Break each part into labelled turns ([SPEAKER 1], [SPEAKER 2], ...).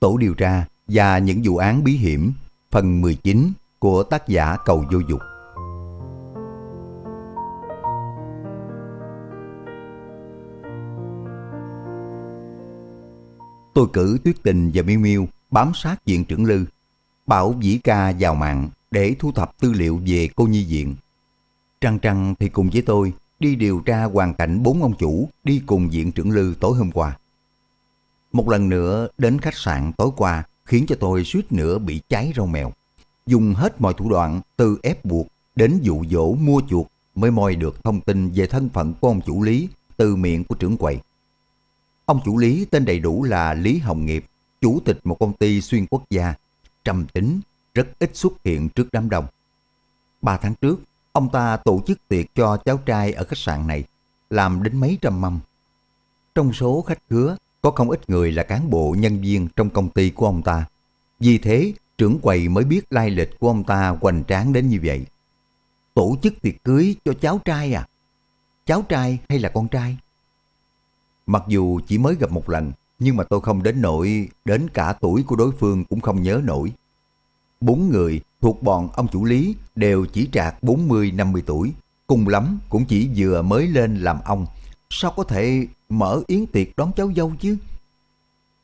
[SPEAKER 1] Tổ điều tra và những vụ án bí hiểm phần 19 của tác giả Cầu Vô Dục. Tôi cử Tuyết Tình và Miêu Miêu bám sát viện trưởng Lư, bảo Vĩ Ca vào mạng để thu thập tư liệu về cô nhi viện. Trăng Trăng thì cùng với tôi đi điều tra hoàn cảnh bốn ông chủ đi cùng viện trưởng Lư tối hôm qua. Một lần nữa đến khách sạn tối qua khiến cho tôi suýt nữa bị cháy rau mèo. Dùng hết mọi thủ đoạn từ ép buộc đến dụ dỗ mua chuột mới moi được thông tin về thân phận của ông chủ lý từ miệng của trưởng quầy. Ông chủ lý tên đầy đủ là Lý Hồng Nghiệp, chủ tịch một công ty xuyên quốc gia, trầm tính, rất ít xuất hiện trước đám đông. Ba tháng trước, ông ta tổ chức tiệc cho cháu trai ở khách sạn này, làm đến mấy trăm mâm. Trong số khách khứa có không ít người là cán bộ nhân viên trong công ty của ông ta. Vì thế, trưởng quầy mới biết lai lịch của ông ta hoành tráng đến như vậy. Tổ chức tiệc cưới cho cháu trai à? Cháu trai hay là con trai? Mặc dù chỉ mới gặp một lần, nhưng mà tôi không đến nỗi đến cả tuổi của đối phương cũng không nhớ nổi. Bốn người thuộc bọn ông chủ lý đều chỉ trạc 40-50 tuổi, cùng lắm cũng chỉ vừa mới lên làm ông sao có thể mở yến tiệc đón cháu dâu chứ?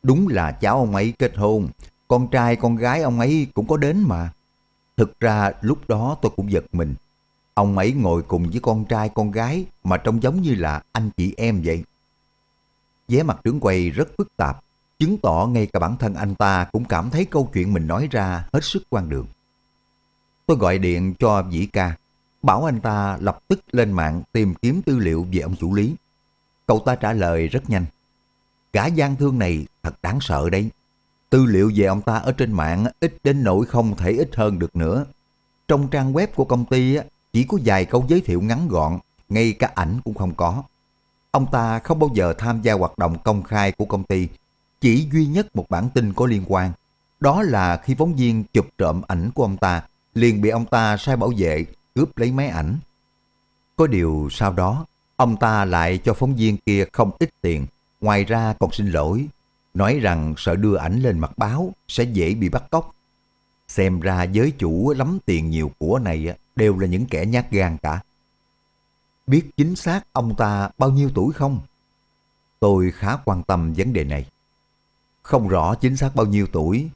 [SPEAKER 1] Đúng là cháu ông ấy kết hôn, con trai con gái ông ấy cũng có đến mà. Thực ra lúc đó tôi cũng giật mình. Ông ấy ngồi cùng với con trai con gái mà trông giống như là anh chị em vậy. vẻ mặt trưởng quầy rất phức tạp, chứng tỏ ngay cả bản thân anh ta cũng cảm thấy câu chuyện mình nói ra hết sức quan đường. Tôi gọi điện cho Vĩ Ca, bảo anh ta lập tức lên mạng tìm kiếm tư liệu về ông chủ lý. Cậu ta trả lời rất nhanh. Gã gian thương này thật đáng sợ đấy. Tư liệu về ông ta ở trên mạng ít đến nỗi không thể ít hơn được nữa. Trong trang web của công ty chỉ có vài câu giới thiệu ngắn gọn, ngay cả ảnh cũng không có. Ông ta không bao giờ tham gia hoạt động công khai của công ty, chỉ duy nhất một bản tin có liên quan. Đó là khi phóng viên chụp trộm ảnh của ông ta, liền bị ông ta sai bảo vệ, cướp lấy máy ảnh. Có điều sau đó, Ông ta lại cho phóng viên kia không ít tiền, ngoài ra còn xin lỗi, nói rằng sợ đưa ảnh lên mặt báo sẽ dễ bị bắt cóc. Xem ra giới chủ lắm tiền nhiều của này đều là những kẻ nhát gan cả. Biết chính xác ông ta bao nhiêu tuổi không? Tôi khá quan tâm vấn đề này. Không rõ chính xác bao nhiêu tuổi.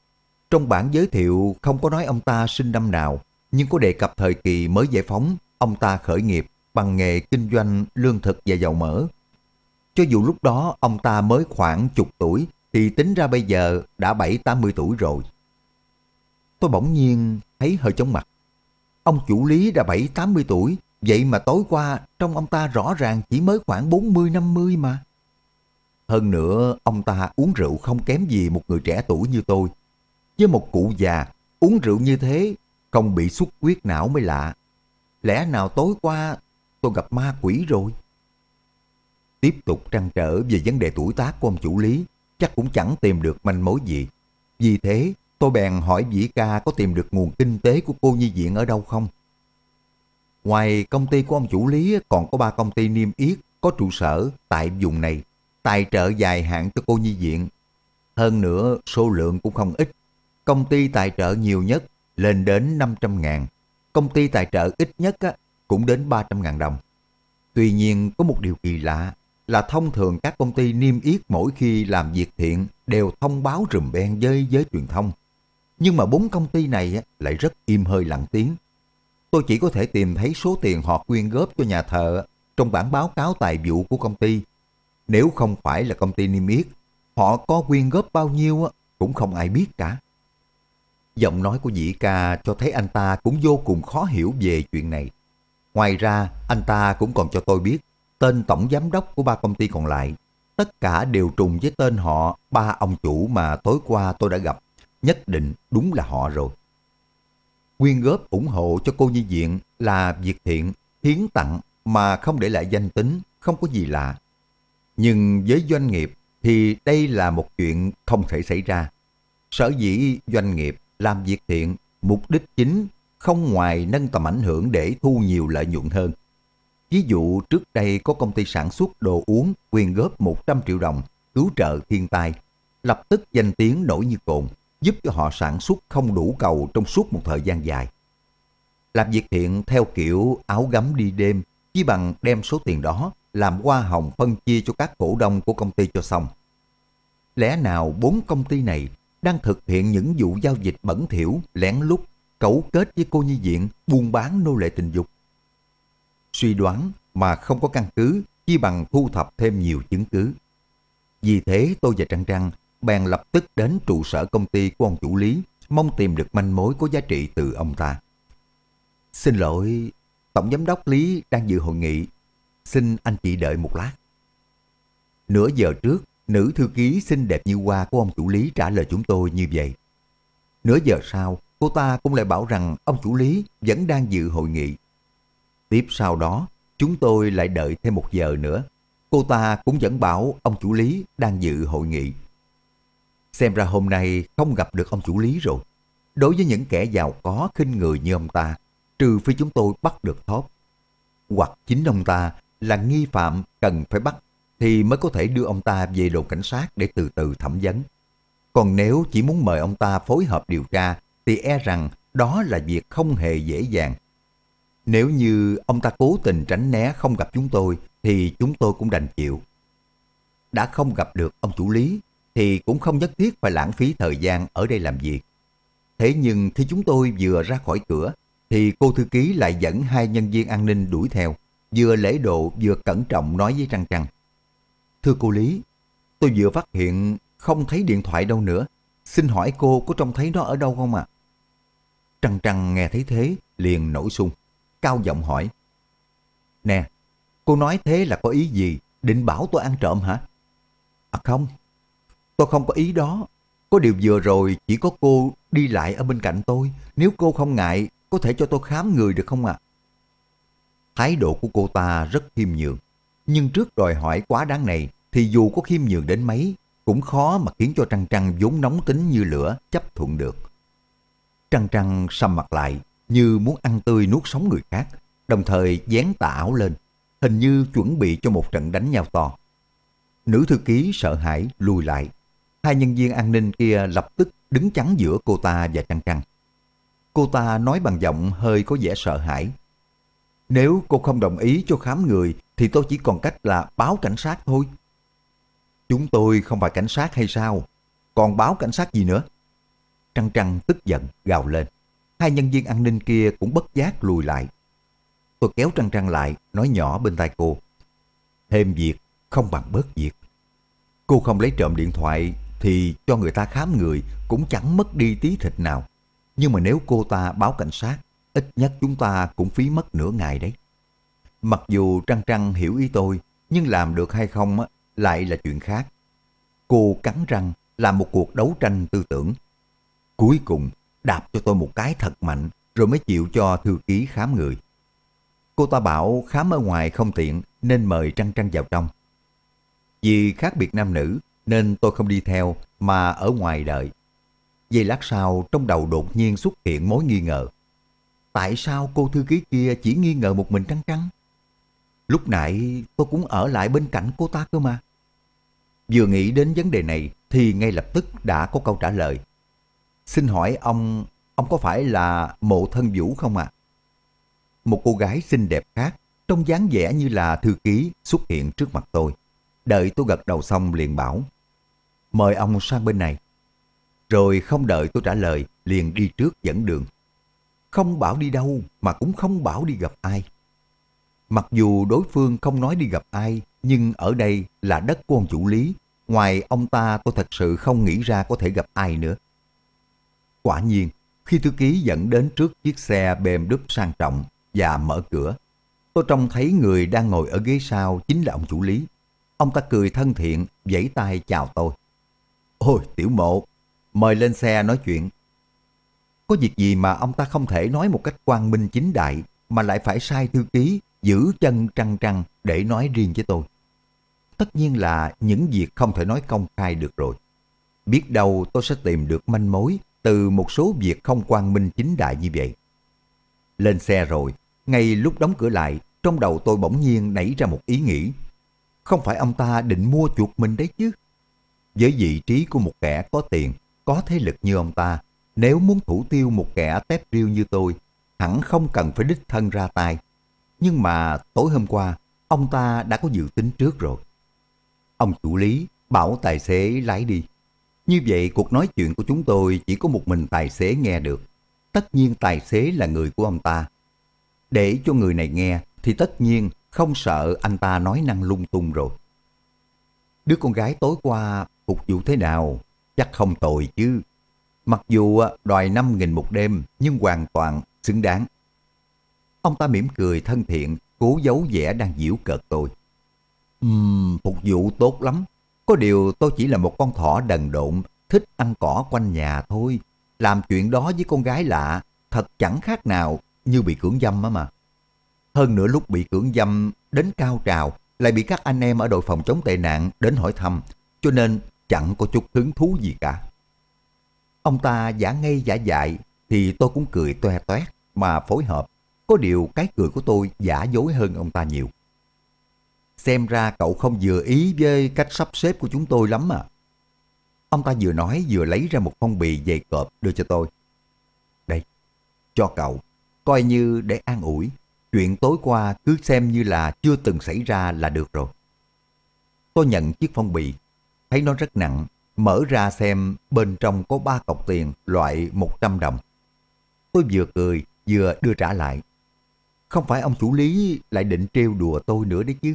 [SPEAKER 1] Trong bản giới thiệu không có nói ông ta sinh năm nào, nhưng có đề cập thời kỳ mới giải phóng, ông ta khởi nghiệp bằng nghề kinh doanh lương thực và dầu mỡ. Cho dù lúc đó ông ta mới khoảng chục tuổi thì tính ra bây giờ đã 7-80 tuổi rồi. Tôi bỗng nhiên thấy hơi chóng mặt. Ông chủ lý đã 7-80 tuổi, vậy mà tối qua trong ông ta rõ ràng chỉ mới khoảng 40-50 mà. Hơn nữa, ông ta uống rượu không kém gì một người trẻ tuổi như tôi. Với một cụ già, uống rượu như thế, không bị xuất huyết não mới lạ. Lẽ nào tối qua tôi gặp ma quỷ rồi. Tiếp tục trăn trở về vấn đề tuổi tác của ông chủ lý, chắc cũng chẳng tìm được manh mối gì. Vì thế, tôi bèn hỏi Vĩ Ca có tìm được nguồn kinh tế của cô nhi viện ở đâu không? Ngoài công ty của ông chủ lý còn có ba công ty niêm yết có trụ sở tại vùng này, tài trợ dài hạn cho cô nhi viện. Hơn nữa, số lượng cũng không ít. Công ty tài trợ nhiều nhất lên đến 500 ngàn. Công ty tài trợ ít nhất cũng đến 300.000 đồng. Tuy nhiên có một điều kỳ lạ là thông thường các công ty niêm yết mỗi khi làm việc thiện đều thông báo rùm beng với giới truyền thông. Nhưng mà bốn công ty này lại rất im hơi lặng tiếng. Tôi chỉ có thể tìm thấy số tiền họ quyên góp cho nhà thờ trong bản báo cáo tài vụ của công ty. Nếu không phải là công ty niêm yết, họ có quyên góp bao nhiêu cũng không ai biết cả. Giọng nói của dĩ ca cho thấy anh ta cũng vô cùng khó hiểu về chuyện này. Ngoài ra, anh ta cũng còn cho tôi biết tên tổng giám đốc của ba công ty còn lại. Tất cả đều trùng với tên họ ba ông chủ mà tối qua tôi đã gặp. Nhất định đúng là họ rồi. Quyên góp ủng hộ cho cô nhi diện là việc thiện, hiến tặng mà không để lại danh tính, không có gì lạ. Nhưng với doanh nghiệp thì đây là một chuyện không thể xảy ra. Sở dĩ doanh nghiệp làm việc thiện, mục đích chính không ngoài nâng tầm ảnh hưởng để thu nhiều lợi nhuận hơn. Ví dụ trước đây có công ty sản xuất đồ uống quyên góp 100 triệu đồng cứu trợ thiên tai, lập tức danh tiếng nổi như cồn, giúp cho họ sản xuất không đủ cầu trong suốt một thời gian dài. Làm việc thiện theo kiểu áo gấm đi đêm, chỉ bằng đem số tiền đó làm hoa hồng phân chia cho các cổ đông của công ty cho xong. Lẽ nào bốn công ty này đang thực hiện những vụ giao dịch bẩn thỉu lén lút cấu kết với cô nhi viện buôn bán nô lệ tình dục. Suy đoán mà không có căn cứ chỉ bằng thu thập thêm nhiều chứng cứ. Vì thế tôi và Trăng Trăng bèn lập tức đến trụ sở công ty của ông chủ lý mong tìm được manh mối có giá trị từ ông ta. Xin lỗi, Tổng Giám đốc Lý đang dự hội nghị. Xin anh chị đợi một lát. Nửa giờ trước, nữ thư ký xinh đẹp như hoa của ông chủ lý trả lời chúng tôi như vậy. Nửa giờ sau, Cô ta cũng lại bảo rằng ông chủ lý vẫn đang dự hội nghị. Tiếp sau đó, chúng tôi lại đợi thêm một giờ nữa. Cô ta cũng vẫn bảo ông chủ lý đang dự hội nghị. Xem ra hôm nay không gặp được ông chủ lý rồi. Đối với những kẻ giàu có khinh người như ông ta, trừ phi chúng tôi bắt được thóp. Hoặc chính ông ta là nghi phạm cần phải bắt thì mới có thể đưa ông ta về đồn cảnh sát để từ từ thẩm vấn. Còn nếu chỉ muốn mời ông ta phối hợp điều tra thì e rằng đó là việc không hề dễ dàng. Nếu như ông ta cố tình tránh né không gặp chúng tôi thì chúng tôi cũng đành chịu. Đã không gặp được ông chủ lý thì cũng không nhất thiết phải lãng phí thời gian ở đây làm việc. Thế nhưng khi chúng tôi vừa ra khỏi cửa thì cô thư ký lại dẫn hai nhân viên an ninh đuổi theo, vừa lễ độ vừa cẩn trọng nói với Trăng Trăng. Thưa cô Lý, tôi vừa phát hiện không thấy điện thoại đâu nữa, Xin hỏi cô có trông thấy nó ở đâu không ạ? À? Trăng trăng nghe thấy thế, liền nổi sung. Cao giọng hỏi. Nè, cô nói thế là có ý gì? Định bảo tôi ăn trộm hả? À không, tôi không có ý đó. Có điều vừa rồi chỉ có cô đi lại ở bên cạnh tôi. Nếu cô không ngại, có thể cho tôi khám người được không ạ? Thái độ của cô ta rất khiêm nhường. Nhưng trước đòi hỏi quá đáng này, thì dù có khiêm nhường đến mấy, cũng khó mà khiến cho Trăng Trăng vốn nóng tính như lửa chấp thuận được. Trăng Trăng sầm mặt lại như muốn ăn tươi nuốt sống người khác, đồng thời dán tà áo lên, hình như chuẩn bị cho một trận đánh nhau to. Nữ thư ký sợ hãi lùi lại, hai nhân viên an ninh kia lập tức đứng chắn giữa cô ta và Trăng Trăng. Cô ta nói bằng giọng hơi có vẻ sợ hãi. Nếu cô không đồng ý cho khám người thì tôi chỉ còn cách là báo cảnh sát thôi. Chúng tôi không phải cảnh sát hay sao? Còn báo cảnh sát gì nữa? Trăng trăng tức giận, gào lên. Hai nhân viên an ninh kia cũng bất giác lùi lại. Tôi kéo trăng trăng lại, nói nhỏ bên tai cô. Thêm việc, không bằng bớt việc. Cô không lấy trộm điện thoại thì cho người ta khám người cũng chẳng mất đi tí thịt nào. Nhưng mà nếu cô ta báo cảnh sát, ít nhất chúng ta cũng phí mất nửa ngày đấy. Mặc dù Trăng Trăng hiểu ý tôi, nhưng làm được hay không lại là chuyện khác. Cô cắn răng làm một cuộc đấu tranh tư tưởng. Cuối cùng, đạp cho tôi một cái thật mạnh rồi mới chịu cho thư ký khám người. Cô ta bảo khám ở ngoài không tiện nên mời Trăng Trăng vào trong. Vì khác biệt nam nữ nên tôi không đi theo mà ở ngoài đợi. Giây lát sau trong đầu đột nhiên xuất hiện mối nghi ngờ. Tại sao cô thư ký kia chỉ nghi ngờ một mình Trăng Trăng? Lúc nãy tôi cũng ở lại bên cạnh cô ta cơ mà. Vừa nghĩ đến vấn đề này thì ngay lập tức đã có câu trả lời. Xin hỏi ông, ông có phải là mộ thân vũ không ạ? À? Một cô gái xinh đẹp khác, trông dáng vẻ như là thư ký xuất hiện trước mặt tôi. Đợi tôi gật đầu xong liền bảo, mời ông sang bên này. Rồi không đợi tôi trả lời, liền đi trước dẫn đường. Không bảo đi đâu mà cũng không bảo đi gặp ai. Mặc dù đối phương không nói đi gặp ai, nhưng ở đây là đất của ông chủ lý Ngoài ông ta tôi thật sự không nghĩ ra có thể gặp ai nữa. Quả nhiên, khi thư ký dẫn đến trước chiếc xe bềm đúc sang trọng và mở cửa, tôi trông thấy người đang ngồi ở ghế sau chính là ông chủ lý. Ông ta cười thân thiện, vẫy tay chào tôi. Ôi, tiểu mộ, mời lên xe nói chuyện. Có việc gì mà ông ta không thể nói một cách quang minh chính đại mà lại phải sai thư ký giữ chân trăng trăng để nói riêng với tôi tất nhiên là những việc không thể nói công khai được rồi. Biết đâu tôi sẽ tìm được manh mối từ một số việc không quan minh chính đại như vậy. Lên xe rồi, ngay lúc đóng cửa lại, trong đầu tôi bỗng nhiên nảy ra một ý nghĩ. Không phải ông ta định mua chuột mình đấy chứ. Với vị trí của một kẻ có tiền, có thế lực như ông ta, nếu muốn thủ tiêu một kẻ tép riêu như tôi, hẳn không cần phải đích thân ra tay. Nhưng mà tối hôm qua, ông ta đã có dự tính trước rồi. Ông chủ lý bảo tài xế lái đi. Như vậy cuộc nói chuyện của chúng tôi chỉ có một mình tài xế nghe được. Tất nhiên tài xế là người của ông ta. Để cho người này nghe thì tất nhiên không sợ anh ta nói năng lung tung rồi. Đứa con gái tối qua phục vụ thế nào? Chắc không tồi chứ. Mặc dù à, đòi 5.000 một đêm nhưng hoàn toàn xứng đáng. Ông ta mỉm cười thân thiện, cố giấu vẻ đang giễu cợt tôi. Uhm, phục vụ tốt lắm. Có điều tôi chỉ là một con thỏ đần độn, thích ăn cỏ quanh nhà thôi. Làm chuyện đó với con gái lạ, thật chẳng khác nào như bị cưỡng dâm á mà. Hơn nữa lúc bị cưỡng dâm đến cao trào, lại bị các anh em ở đội phòng chống tệ nạn đến hỏi thăm, cho nên chẳng có chút hứng thú gì cả. Ông ta giả ngây giả dại thì tôi cũng cười toe toét mà phối hợp. Có điều cái cười của tôi giả dối hơn ông ta nhiều xem ra cậu không vừa ý với cách sắp xếp của chúng tôi lắm à. Ông ta vừa nói vừa lấy ra một phong bì dày cộp đưa cho tôi. Đây, cho cậu, coi như để an ủi. Chuyện tối qua cứ xem như là chưa từng xảy ra là được rồi. Tôi nhận chiếc phong bì, thấy nó rất nặng, mở ra xem bên trong có ba cọc tiền loại 100 đồng. Tôi vừa cười vừa đưa trả lại. Không phải ông chủ lý lại định trêu đùa tôi nữa đấy chứ.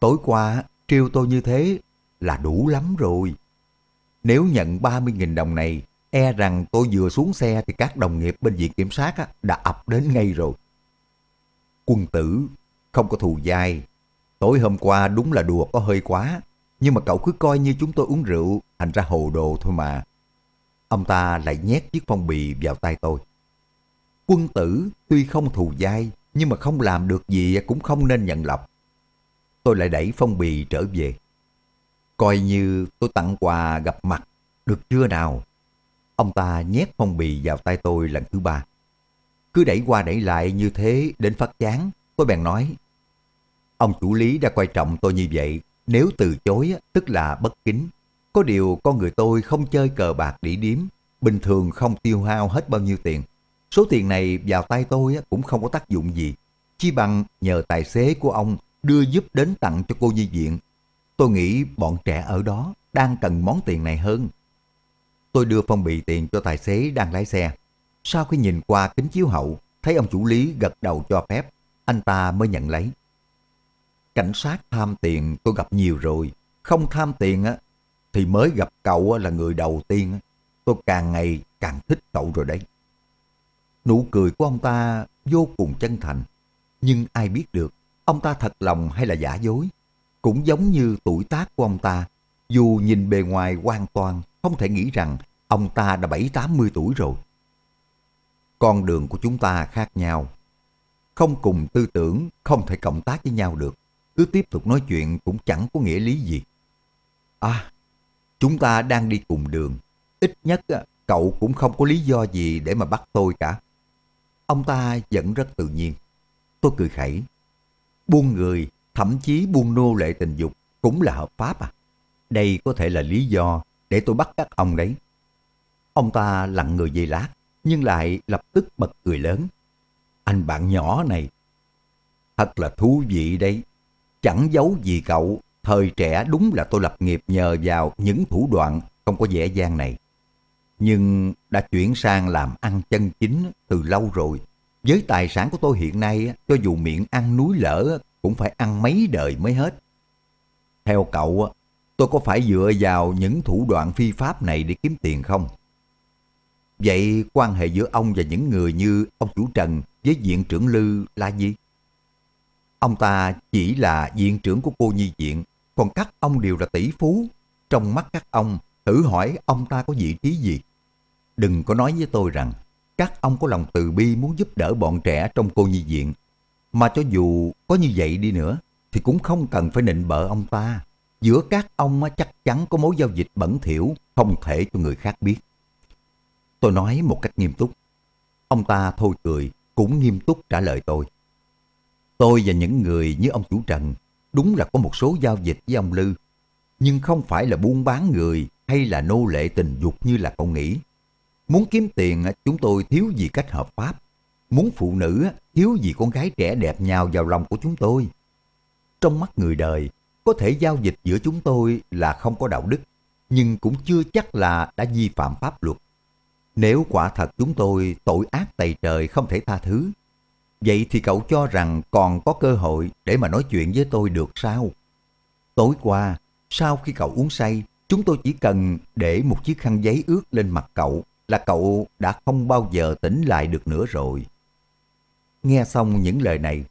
[SPEAKER 1] Tối qua trêu tôi như thế là đủ lắm rồi. Nếu nhận 30.000 đồng này, e rằng tôi vừa xuống xe thì các đồng nghiệp bên viện kiểm sát đã ập đến ngay rồi. Quân tử không có thù dai. Tối hôm qua đúng là đùa có hơi quá, nhưng mà cậu cứ coi như chúng tôi uống rượu, thành ra hồ đồ thôi mà. Ông ta lại nhét chiếc phong bì vào tay tôi. Quân tử tuy không thù dai, nhưng mà không làm được gì cũng không nên nhận lọc tôi lại đẩy phong bì trở về. Coi như tôi tặng quà gặp mặt, được chưa nào? Ông ta nhét phong bì vào tay tôi lần thứ ba. Cứ đẩy qua đẩy lại như thế đến phát chán, tôi bèn nói. Ông chủ lý đã quan trọng tôi như vậy, nếu từ chối tức là bất kính. Có điều con người tôi không chơi cờ bạc đỉ điếm, bình thường không tiêu hao hết bao nhiêu tiền. Số tiền này vào tay tôi cũng không có tác dụng gì, chỉ bằng nhờ tài xế của ông đưa giúp đến tặng cho cô nhi viện. Tôi nghĩ bọn trẻ ở đó đang cần món tiền này hơn. Tôi đưa phong bì tiền cho tài xế đang lái xe. Sau khi nhìn qua kính chiếu hậu, thấy ông chủ lý gật đầu cho phép, anh ta mới nhận lấy. Cảnh sát tham tiền tôi gặp nhiều rồi, không tham tiền á thì mới gặp cậu là người đầu tiên. Tôi càng ngày càng thích cậu rồi đấy. Nụ cười của ông ta vô cùng chân thành, nhưng ai biết được Ông ta thật lòng hay là giả dối? Cũng giống như tuổi tác của ông ta, dù nhìn bề ngoài hoàn toàn không thể nghĩ rằng ông ta đã bảy tám mươi tuổi rồi. Con đường của chúng ta khác nhau. Không cùng tư tưởng, không thể cộng tác với nhau được. Cứ tiếp tục nói chuyện cũng chẳng có nghĩa lý gì. À, chúng ta đang đi cùng đường. Ít nhất cậu cũng không có lý do gì để mà bắt tôi cả. Ông ta vẫn rất tự nhiên. Tôi cười khẩy, buông người, thậm chí buông nô lệ tình dục cũng là hợp pháp à? Đây có thể là lý do để tôi bắt các ông đấy. Ông ta lặng người dây lát, nhưng lại lập tức bật cười lớn. Anh bạn nhỏ này, thật là thú vị đấy. Chẳng giấu gì cậu, thời trẻ đúng là tôi lập nghiệp nhờ vào những thủ đoạn không có dễ dàng này. Nhưng đã chuyển sang làm ăn chân chính từ lâu rồi, với tài sản của tôi hiện nay, cho dù miệng ăn núi lỡ cũng phải ăn mấy đời mới hết. Theo cậu, tôi có phải dựa vào những thủ đoạn phi pháp này để kiếm tiền không? Vậy quan hệ giữa ông và những người như ông chủ Trần với diện trưởng Lư là gì? Ông ta chỉ là diện trưởng của cô nhi diện, còn các ông đều là tỷ phú. Trong mắt các ông, thử hỏi ông ta có vị trí gì? Đừng có nói với tôi rằng các ông có lòng từ bi muốn giúp đỡ bọn trẻ trong cô nhi viện. Mà cho dù có như vậy đi nữa, thì cũng không cần phải nịnh bợ ông ta. Giữa các ông chắc chắn có mối giao dịch bẩn thỉu không thể cho người khác biết. Tôi nói một cách nghiêm túc. Ông ta thôi cười, cũng nghiêm túc trả lời tôi. Tôi và những người như ông chủ Trần đúng là có một số giao dịch với ông Lư, nhưng không phải là buôn bán người hay là nô lệ tình dục như là cậu nghĩ. Muốn kiếm tiền chúng tôi thiếu gì cách hợp pháp. Muốn phụ nữ thiếu gì con gái trẻ đẹp nhào vào lòng của chúng tôi. Trong mắt người đời, có thể giao dịch giữa chúng tôi là không có đạo đức, nhưng cũng chưa chắc là đã vi phạm pháp luật. Nếu quả thật chúng tôi tội ác tày trời không thể tha thứ, vậy thì cậu cho rằng còn có cơ hội để mà nói chuyện với tôi được sao? Tối qua, sau khi cậu uống say, chúng tôi chỉ cần để một chiếc khăn giấy ướt lên mặt cậu là cậu đã không bao giờ tỉnh lại được nữa rồi. Nghe xong những lời này,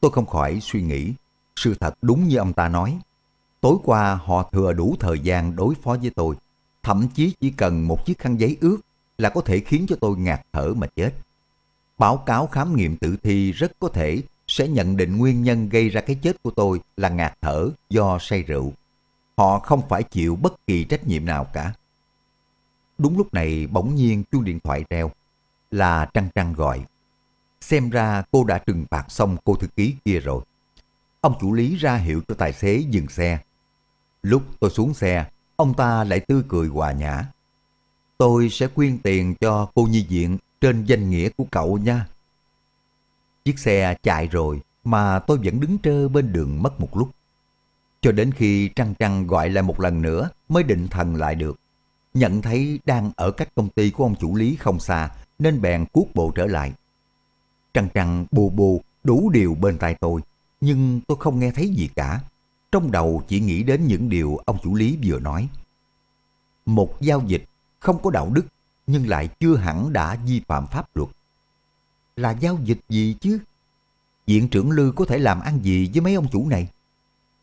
[SPEAKER 1] tôi không khỏi suy nghĩ, sự thật đúng như ông ta nói. Tối qua họ thừa đủ thời gian đối phó với tôi, thậm chí chỉ cần một chiếc khăn giấy ướt là có thể khiến cho tôi ngạt thở mà chết. Báo cáo khám nghiệm tử thi rất có thể sẽ nhận định nguyên nhân gây ra cái chết của tôi là ngạt thở do say rượu. Họ không phải chịu bất kỳ trách nhiệm nào cả. Đúng lúc này bỗng nhiên chuông điện thoại reo. Là Trăng Trăng gọi. Xem ra cô đã trừng phạt xong cô thư ký kia rồi. Ông chủ lý ra hiệu cho tài xế dừng xe. Lúc tôi xuống xe, ông ta lại tươi cười hòa nhã. Tôi sẽ quyên tiền cho cô nhi diện trên danh nghĩa của cậu nha. Chiếc xe chạy rồi mà tôi vẫn đứng trơ bên đường mất một lúc. Cho đến khi Trăng Trăng gọi lại một lần nữa mới định thần lại được nhận thấy đang ở cách công ty của ông chủ lý không xa nên bèn cuốc bộ trở lại. Trăng trăng bù bù đủ điều bên tai tôi, nhưng tôi không nghe thấy gì cả. Trong đầu chỉ nghĩ đến những điều ông chủ lý vừa nói. Một giao dịch không có đạo đức nhưng lại chưa hẳn đã vi phạm pháp luật. Là giao dịch gì chứ? Viện trưởng Lư có thể làm ăn gì với mấy ông chủ này?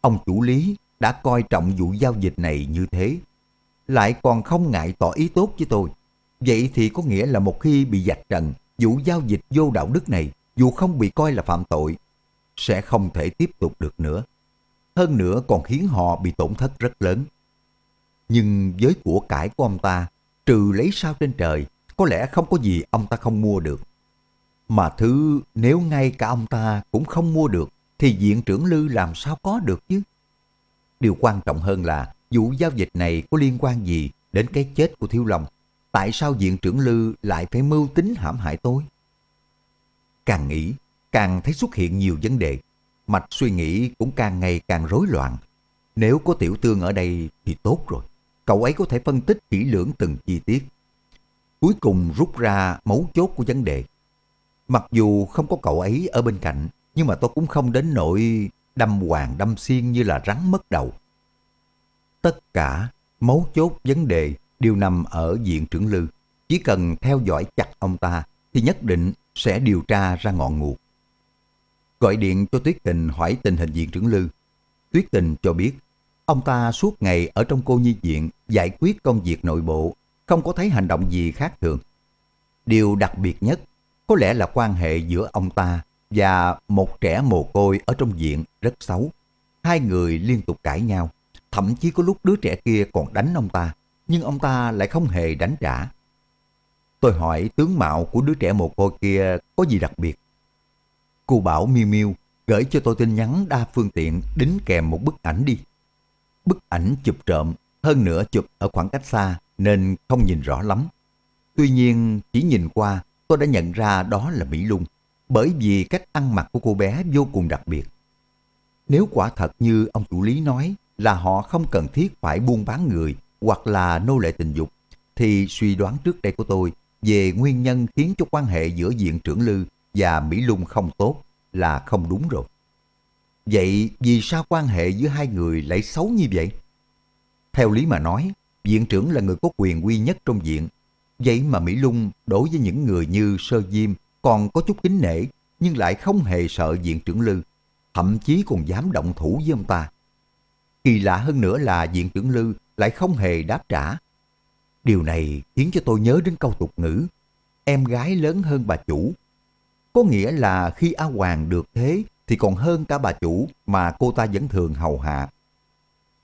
[SPEAKER 1] Ông chủ lý đã coi trọng vụ giao dịch này như thế lại còn không ngại tỏ ý tốt với tôi. Vậy thì có nghĩa là một khi bị dạch trần, vụ giao dịch vô đạo đức này, dù không bị coi là phạm tội, sẽ không thể tiếp tục được nữa. Hơn nữa còn khiến họ bị tổn thất rất lớn. Nhưng với của cải của ông ta, trừ lấy sao trên trời, có lẽ không có gì ông ta không mua được. Mà thứ nếu ngay cả ông ta cũng không mua được, thì diện trưởng Lư làm sao có được chứ? Điều quan trọng hơn là vụ giao dịch này có liên quan gì đến cái chết của Thiếu Long? Tại sao Diện trưởng Lư lại phải mưu tính hãm hại tôi? Càng nghĩ, càng thấy xuất hiện nhiều vấn đề. Mạch suy nghĩ cũng càng ngày càng rối loạn. Nếu có tiểu tương ở đây thì tốt rồi. Cậu ấy có thể phân tích kỹ lưỡng từng chi tiết. Cuối cùng rút ra mấu chốt của vấn đề. Mặc dù không có cậu ấy ở bên cạnh, nhưng mà tôi cũng không đến nỗi đâm hoàng đâm xiên như là rắn mất đầu. Tất cả mấu chốt vấn đề đều nằm ở diện trưởng lư. Chỉ cần theo dõi chặt ông ta thì nhất định sẽ điều tra ra ngọn nguồn. Gọi điện cho Tuyết Tình hỏi tình hình diện trưởng lư. Tuyết Tình cho biết ông ta suốt ngày ở trong cô nhi viện giải quyết công việc nội bộ, không có thấy hành động gì khác thường. Điều đặc biệt nhất có lẽ là quan hệ giữa ông ta và một trẻ mồ côi ở trong viện rất xấu. Hai người liên tục cãi nhau. Thậm chí có lúc đứa trẻ kia còn đánh ông ta, nhưng ông ta lại không hề đánh trả. Tôi hỏi tướng mạo của đứa trẻ mồ côi kia có gì đặc biệt. Cô bảo Miu Miu gửi cho tôi tin nhắn đa phương tiện đính kèm một bức ảnh đi. Bức ảnh chụp trộm, hơn nữa chụp ở khoảng cách xa nên không nhìn rõ lắm. Tuy nhiên chỉ nhìn qua tôi đã nhận ra đó là Mỹ Lung bởi vì cách ăn mặc của cô bé vô cùng đặc biệt. Nếu quả thật như ông chủ lý nói là họ không cần thiết phải buôn bán người hoặc là nô lệ tình dục, thì suy đoán trước đây của tôi về nguyên nhân khiến cho quan hệ giữa diện trưởng Lư và Mỹ Lung không tốt là không đúng rồi. Vậy vì sao quan hệ giữa hai người lại xấu như vậy? Theo lý mà nói, viện trưởng là người có quyền uy nhất trong viện. Vậy mà Mỹ Lung đối với những người như Sơ Diêm còn có chút kính nể nhưng lại không hề sợ viện trưởng Lư. Thậm chí còn dám động thủ với ông ta. Kỳ lạ hơn nữa là Diện trưởng Lư lại không hề đáp trả. Điều này khiến cho tôi nhớ đến câu tục ngữ, em gái lớn hơn bà chủ. Có nghĩa là khi A Hoàng được thế thì còn hơn cả bà chủ mà cô ta vẫn thường hầu hạ.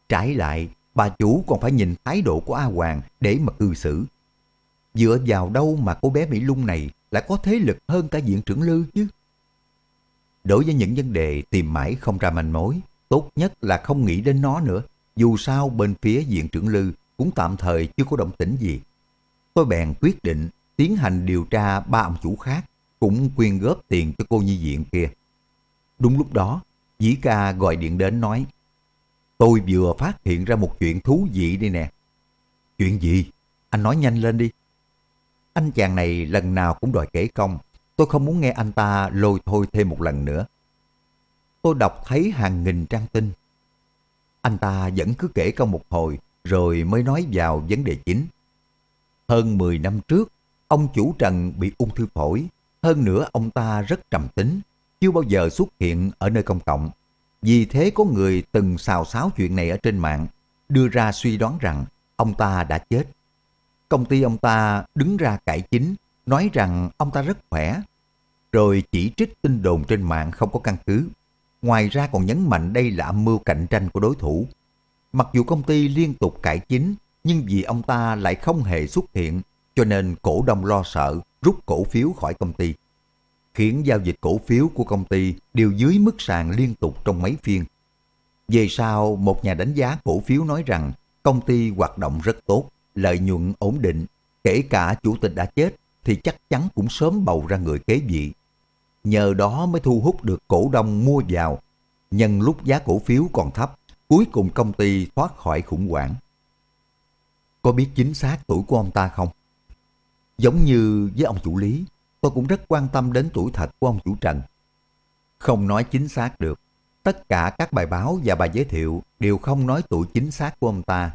[SPEAKER 1] Trái lại, bà chủ còn phải nhìn thái độ của A Hoàng để mà cư xử. Dựa vào đâu mà cô bé Mỹ Lung này lại có thế lực hơn cả diện trưởng lư chứ? Đối với những vấn đề tìm mãi không ra manh mối, tốt nhất là không nghĩ đến nó nữa. Dù sao bên phía diện trưởng Lư cũng tạm thời chưa có động tĩnh gì. Tôi bèn quyết định tiến hành điều tra ba ông chủ khác cũng quyên góp tiền cho cô nhi viện kia. Đúng lúc đó, Dĩ ca gọi điện đến nói Tôi vừa phát hiện ra một chuyện thú vị đây nè. Chuyện gì? Anh nói nhanh lên đi. Anh chàng này lần nào cũng đòi kể công. Tôi không muốn nghe anh ta lôi thôi thêm một lần nữa tôi đọc thấy hàng nghìn trang tin. Anh ta vẫn cứ kể câu một hồi rồi mới nói vào vấn đề chính. Hơn 10 năm trước, ông chủ Trần bị ung thư phổi. Hơn nữa ông ta rất trầm tính, chưa bao giờ xuất hiện ở nơi công cộng. Vì thế có người từng xào xáo chuyện này ở trên mạng, đưa ra suy đoán rằng ông ta đã chết. Công ty ông ta đứng ra cải chính, nói rằng ông ta rất khỏe, rồi chỉ trích tin đồn trên mạng không có căn cứ ngoài ra còn nhấn mạnh đây là âm mưu cạnh tranh của đối thủ. Mặc dù công ty liên tục cải chính, nhưng vì ông ta lại không hề xuất hiện, cho nên cổ đông lo sợ rút cổ phiếu khỏi công ty. Khiến giao dịch cổ phiếu của công ty đều dưới mức sàn liên tục trong mấy phiên. Về sau, một nhà đánh giá cổ phiếu nói rằng công ty hoạt động rất tốt, lợi nhuận ổn định, kể cả chủ tịch đã chết thì chắc chắn cũng sớm bầu ra người kế vị nhờ đó mới thu hút được cổ đông mua vào. Nhân lúc giá cổ phiếu còn thấp, cuối cùng công ty thoát khỏi khủng hoảng. Có biết chính xác tuổi của ông ta không? Giống như với ông chủ Lý, tôi cũng rất quan tâm đến tuổi thật của ông chủ Trần. Không nói chính xác được, tất cả các bài báo và bài giới thiệu đều không nói tuổi chính xác của ông ta.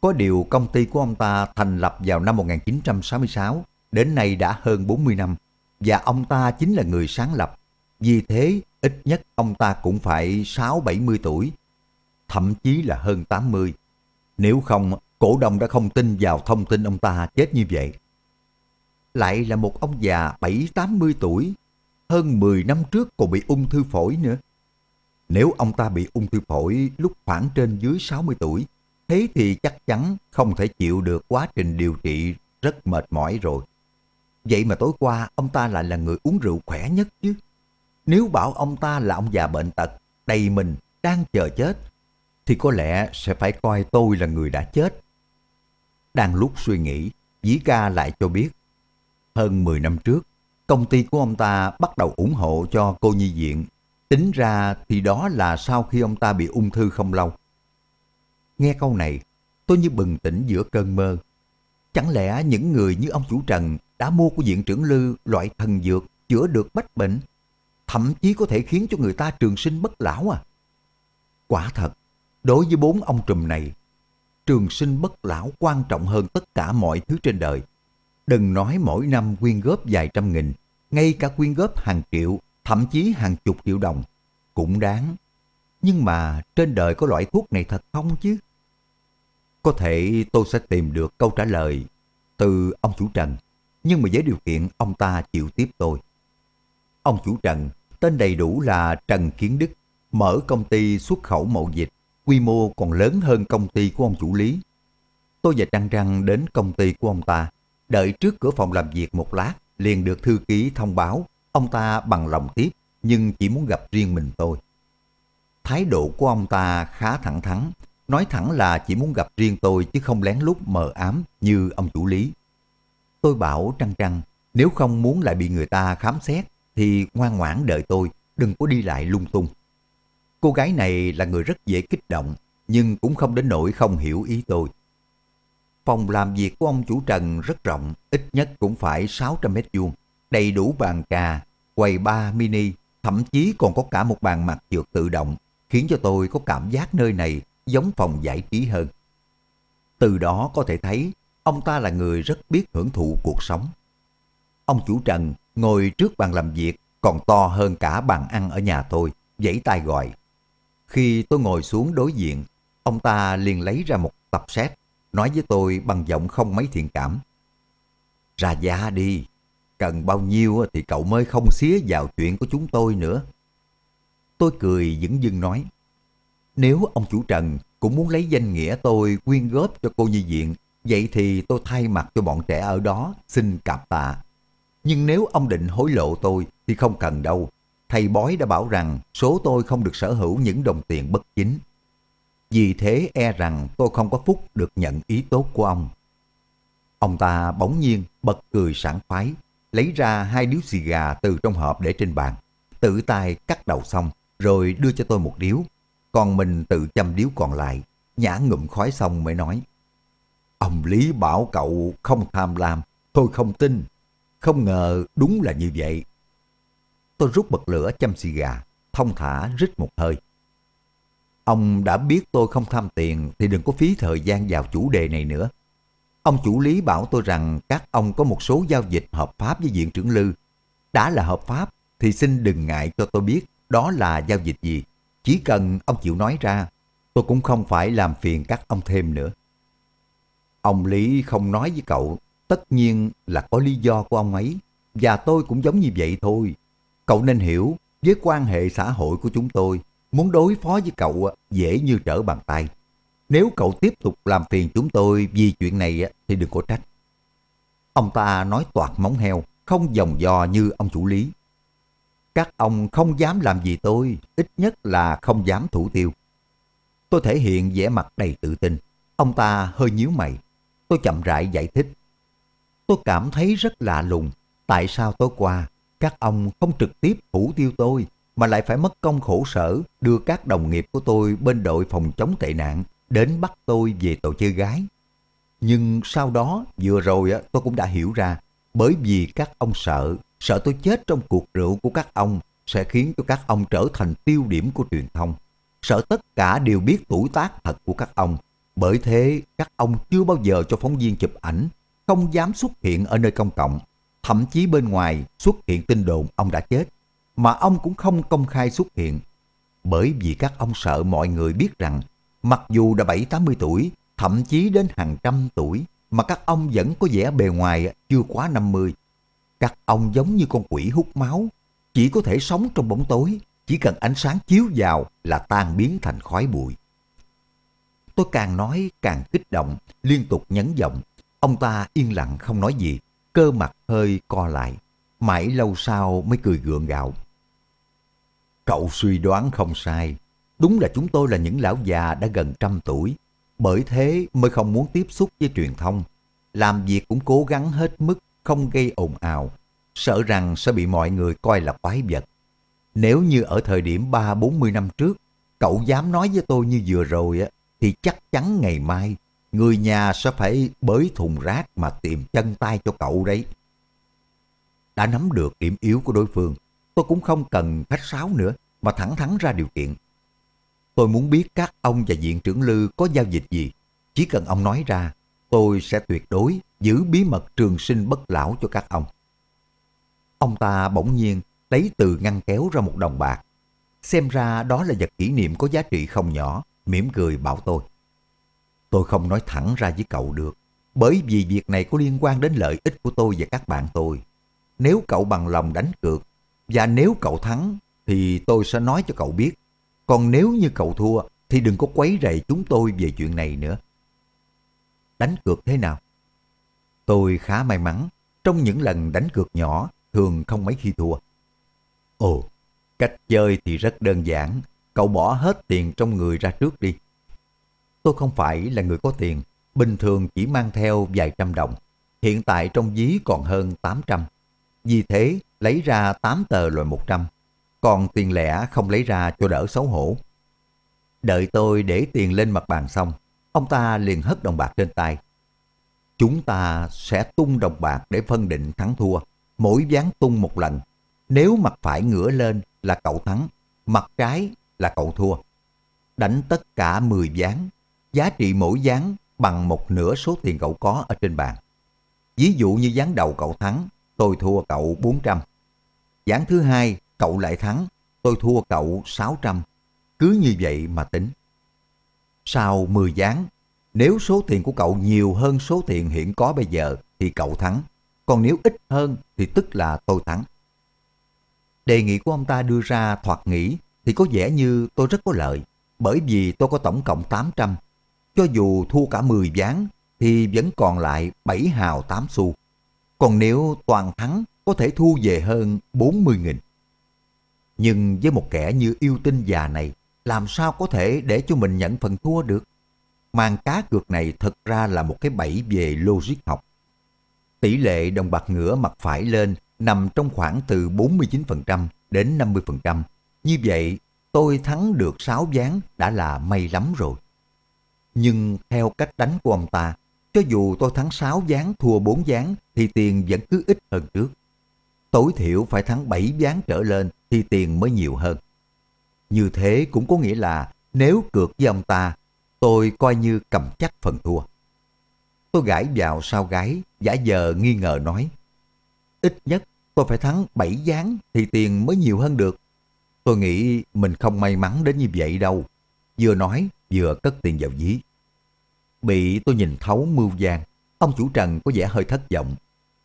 [SPEAKER 1] Có điều công ty của ông ta thành lập vào năm 1966, đến nay đã hơn 40 năm và ông ta chính là người sáng lập. Vì thế, ít nhất ông ta cũng phải 6-70 tuổi, thậm chí là hơn 80. Nếu không, cổ đông đã không tin vào thông tin ông ta chết như vậy. Lại là một ông già 7-80 tuổi, hơn 10 năm trước còn bị ung thư phổi nữa. Nếu ông ta bị ung thư phổi lúc khoảng trên dưới 60 tuổi, thế thì chắc chắn không thể chịu được quá trình điều trị rất mệt mỏi rồi. Vậy mà tối qua ông ta lại là người uống rượu khỏe nhất chứ. Nếu bảo ông ta là ông già bệnh tật, đầy mình, đang chờ chết, thì có lẽ sẽ phải coi tôi là người đã chết. Đang lúc suy nghĩ, Dĩ ca lại cho biết, hơn 10 năm trước, công ty của ông ta bắt đầu ủng hộ cho cô nhi viện. Tính ra thì đó là sau khi ông ta bị ung thư không lâu. Nghe câu này, tôi như bừng tỉnh giữa cơn mơ. Chẳng lẽ những người như ông chủ Trần đã mua của viện trưởng Lư loại thần dược chữa được bách bệnh, thậm chí có thể khiến cho người ta trường sinh bất lão à. Quả thật, đối với bốn ông trùm này, trường sinh bất lão quan trọng hơn tất cả mọi thứ trên đời. Đừng nói mỗi năm quyên góp vài trăm nghìn, ngay cả quyên góp hàng triệu, thậm chí hàng chục triệu đồng, cũng đáng. Nhưng mà trên đời có loại thuốc này thật không chứ? Có thể tôi sẽ tìm được câu trả lời từ ông chủ Trần nhưng mà với điều kiện ông ta chịu tiếp tôi. Ông chủ Trần, tên đầy đủ là Trần Kiến Đức, mở công ty xuất khẩu mậu dịch, quy mô còn lớn hơn công ty của ông chủ Lý. Tôi và Trăng Trăng đến công ty của ông ta, đợi trước cửa phòng làm việc một lát, liền được thư ký thông báo, ông ta bằng lòng tiếp, nhưng chỉ muốn gặp riêng mình tôi. Thái độ của ông ta khá thẳng thắn, nói thẳng là chỉ muốn gặp riêng tôi chứ không lén lút mờ ám như ông chủ Lý. Tôi bảo Trăng Trăng, nếu không muốn lại bị người ta khám xét, thì ngoan ngoãn đợi tôi, đừng có đi lại lung tung. Cô gái này là người rất dễ kích động, nhưng cũng không đến nỗi không hiểu ý tôi. Phòng làm việc của ông chủ Trần rất rộng, ít nhất cũng phải 600 mét vuông, đầy đủ bàn cà quầy ba mini, thậm chí còn có cả một bàn mặt dược tự động, khiến cho tôi có cảm giác nơi này giống phòng giải trí hơn. Từ đó có thể thấy Ông ta là người rất biết hưởng thụ cuộc sống. Ông chủ Trần ngồi trước bàn làm việc còn to hơn cả bàn ăn ở nhà tôi, vẫy tay gọi. Khi tôi ngồi xuống đối diện, ông ta liền lấy ra một tập xét, nói với tôi bằng giọng không mấy thiện cảm. Ra giá đi, cần bao nhiêu thì cậu mới không xía vào chuyện của chúng tôi nữa. Tôi cười dững dưng nói, nếu ông chủ Trần cũng muốn lấy danh nghĩa tôi quyên góp cho cô nhi viện Vậy thì tôi thay mặt cho bọn trẻ ở đó xin cảm tạ. Nhưng nếu ông định hối lộ tôi thì không cần đâu. Thầy bói đã bảo rằng số tôi không được sở hữu những đồng tiền bất chính. Vì thế e rằng tôi không có phúc được nhận ý tốt của ông. Ông ta bỗng nhiên bật cười sảng khoái, lấy ra hai điếu xì gà từ trong hộp để trên bàn. Tự tay cắt đầu xong rồi đưa cho tôi một điếu. Còn mình tự châm điếu còn lại, nhả ngụm khói xong mới nói. Ông Lý bảo cậu không tham lam, tôi không tin. Không ngờ đúng là như vậy. Tôi rút bật lửa chăm xì gà, thông thả rít một hơi. Ông đã biết tôi không tham tiền thì đừng có phí thời gian vào chủ đề này nữa. Ông chủ lý bảo tôi rằng các ông có một số giao dịch hợp pháp với Viện trưởng Lư. Đã là hợp pháp thì xin đừng ngại cho tôi biết đó là giao dịch gì. Chỉ cần ông chịu nói ra, tôi cũng không phải làm phiền các ông thêm nữa. Ông Lý không nói với cậu, tất nhiên là có lý do của ông ấy, và tôi cũng giống như vậy thôi. Cậu nên hiểu, với quan hệ xã hội của chúng tôi, muốn đối phó với cậu à, dễ như trở bàn tay. Nếu cậu tiếp tục làm phiền chúng tôi vì chuyện này à, thì đừng có trách. Ông ta nói toạc móng heo, không dòng dò như ông chủ lý. Các ông không dám làm gì tôi, ít nhất là không dám thủ tiêu. Tôi thể hiện vẻ mặt đầy tự tin. Ông ta hơi nhíu mày. Tôi chậm rãi giải thích. Tôi cảm thấy rất lạ lùng. Tại sao tối qua các ông không trực tiếp thủ tiêu tôi mà lại phải mất công khổ sở đưa các đồng nghiệp của tôi bên đội phòng chống tệ nạn đến bắt tôi về tội chơi gái. Nhưng sau đó vừa rồi tôi cũng đã hiểu ra bởi vì các ông sợ, sợ tôi chết trong cuộc rượu của các ông sẽ khiến cho các ông trở thành tiêu điểm của truyền thông. Sợ tất cả đều biết tuổi tác thật của các ông bởi thế, các ông chưa bao giờ cho phóng viên chụp ảnh, không dám xuất hiện ở nơi công cộng, thậm chí bên ngoài xuất hiện tin đồn ông đã chết, mà ông cũng không công khai xuất hiện. Bởi vì các ông sợ mọi người biết rằng, mặc dù đã 7-80 tuổi, thậm chí đến hàng trăm tuổi, mà các ông vẫn có vẻ bề ngoài chưa quá 50. Các ông giống như con quỷ hút máu, chỉ có thể sống trong bóng tối, chỉ cần ánh sáng chiếu vào là tan biến thành khói bụi. Tôi càng nói càng kích động, liên tục nhấn giọng. Ông ta yên lặng không nói gì, cơ mặt hơi co lại. Mãi lâu sau mới cười gượng gạo. Cậu suy đoán không sai. Đúng là chúng tôi là những lão già đã gần trăm tuổi. Bởi thế mới không muốn tiếp xúc với truyền thông. Làm việc cũng cố gắng hết mức, không gây ồn ào. Sợ rằng sẽ bị mọi người coi là quái vật. Nếu như ở thời điểm 3-40 năm trước, cậu dám nói với tôi như vừa rồi á, thì chắc chắn ngày mai người nhà sẽ phải bới thùng rác mà tìm chân tay cho cậu đấy. Đã nắm được điểm yếu của đối phương, tôi cũng không cần khách sáo nữa mà thẳng thắn ra điều kiện. Tôi muốn biết các ông và viện trưởng Lư có giao dịch gì. Chỉ cần ông nói ra, tôi sẽ tuyệt đối giữ bí mật trường sinh bất lão cho các ông. Ông ta bỗng nhiên lấy từ ngăn kéo ra một đồng bạc. Xem ra đó là vật kỷ niệm có giá trị không nhỏ mỉm cười bảo tôi. Tôi không nói thẳng ra với cậu được, bởi vì việc này có liên quan đến lợi ích của tôi và các bạn tôi. Nếu cậu bằng lòng đánh cược, và nếu cậu thắng, thì tôi sẽ nói cho cậu biết. Còn nếu như cậu thua, thì đừng có quấy rầy chúng tôi về chuyện này nữa. Đánh cược thế nào? Tôi khá may mắn, trong những lần đánh cược nhỏ, thường không mấy khi thua. Ồ, cách chơi thì rất đơn giản, cậu bỏ hết tiền trong người ra trước đi. Tôi không phải là người có tiền, bình thường chỉ mang theo vài trăm đồng, hiện tại trong ví còn hơn 800. Vì thế, lấy ra 8 tờ loại 100, còn tiền lẻ không lấy ra cho đỡ xấu hổ. Đợi tôi để tiền lên mặt bàn xong, ông ta liền hất đồng bạc trên tay. Chúng ta sẽ tung đồng bạc để phân định thắng thua, mỗi ván tung một lần. Nếu mặt phải ngửa lên là cậu thắng, mặt trái là cậu thua. Đánh tất cả 10 gián, giá trị mỗi gián bằng một nửa số tiền cậu có ở trên bàn. Ví dụ như gián đầu cậu thắng, tôi thua cậu 400. Gián thứ hai cậu lại thắng, tôi thua cậu 600. Cứ như vậy mà tính. Sau 10 gián, nếu số tiền của cậu nhiều hơn số tiền hiện có bây giờ thì cậu thắng, còn nếu ít hơn thì tức là tôi thắng. Đề nghị của ông ta đưa ra thoạt nghĩ thì có vẻ như tôi rất có lợi, bởi vì tôi có tổng cộng 800. Cho dù thua cả 10 ván thì vẫn còn lại 7 hào 8 xu. Còn nếu toàn thắng có thể thu về hơn 40.000. Nhưng với một kẻ như yêu tinh già này, làm sao có thể để cho mình nhận phần thua được? Màn cá cược này thật ra là một cái bẫy về logic học. Tỷ lệ đồng bạc ngửa mặt phải lên nằm trong khoảng từ 49% đến 50%, như vậy, tôi thắng được sáu gián đã là may lắm rồi. Nhưng theo cách đánh của ông ta, cho dù tôi thắng sáu gián thua bốn gián thì tiền vẫn cứ ít hơn trước. Tối thiểu phải thắng bảy gián trở lên thì tiền mới nhiều hơn. Như thế cũng có nghĩa là nếu cược với ông ta, tôi coi như cầm chắc phần thua. Tôi gãi vào sau gái, giả giờ nghi ngờ nói. Ít nhất tôi phải thắng 7 gián thì tiền mới nhiều hơn được. Tôi nghĩ mình không may mắn đến như vậy đâu. Vừa nói, vừa cất tiền vào ví. Bị tôi nhìn thấu mưu gian, ông chủ Trần có vẻ hơi thất vọng.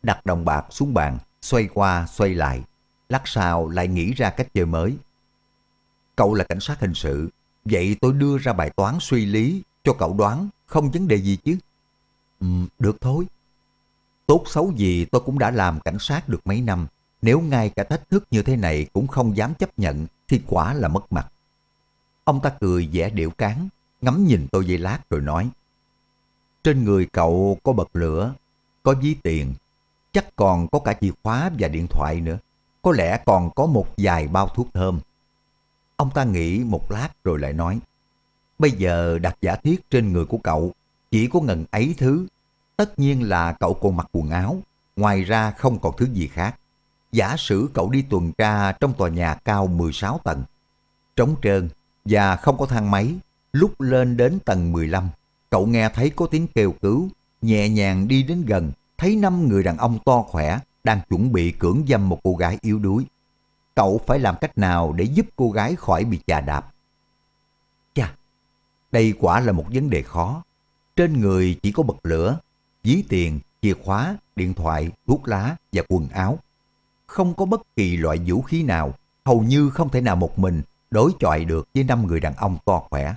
[SPEAKER 1] Đặt đồng bạc xuống bàn, xoay qua xoay lại. Lát sau lại nghĩ ra cách chơi mới. Cậu là cảnh sát hình sự, vậy tôi đưa ra bài toán suy lý cho cậu đoán, không vấn đề gì chứ. Ừ, được thôi. Tốt xấu gì tôi cũng đã làm cảnh sát được mấy năm, nếu ngay cả thách thức như thế này cũng không dám chấp nhận thì quả là mất mặt. Ông ta cười vẻ điệu cán, ngắm nhìn tôi giây lát rồi nói. Trên người cậu có bật lửa, có ví tiền, chắc còn có cả chìa khóa và điện thoại nữa. Có lẽ còn có một vài bao thuốc thơm. Ông ta nghĩ một lát rồi lại nói. Bây giờ đặt giả thiết trên người của cậu chỉ có ngần ấy thứ. Tất nhiên là cậu còn mặc quần áo, ngoài ra không còn thứ gì khác giả sử cậu đi tuần tra trong tòa nhà cao 16 tầng, trống trơn và không có thang máy, lúc lên đến tầng 15, cậu nghe thấy có tiếng kêu cứu, nhẹ nhàng đi đến gần, thấy năm người đàn ông to khỏe đang chuẩn bị cưỡng dâm một cô gái yếu đuối. Cậu phải làm cách nào để giúp cô gái khỏi bị chà đạp? Chà, đây quả là một vấn đề khó. Trên người chỉ có bật lửa, ví tiền, chìa khóa, điện thoại, thuốc lá và quần áo không có bất kỳ loại vũ khí nào, hầu như không thể nào một mình đối chọi được với năm người đàn ông to khỏe.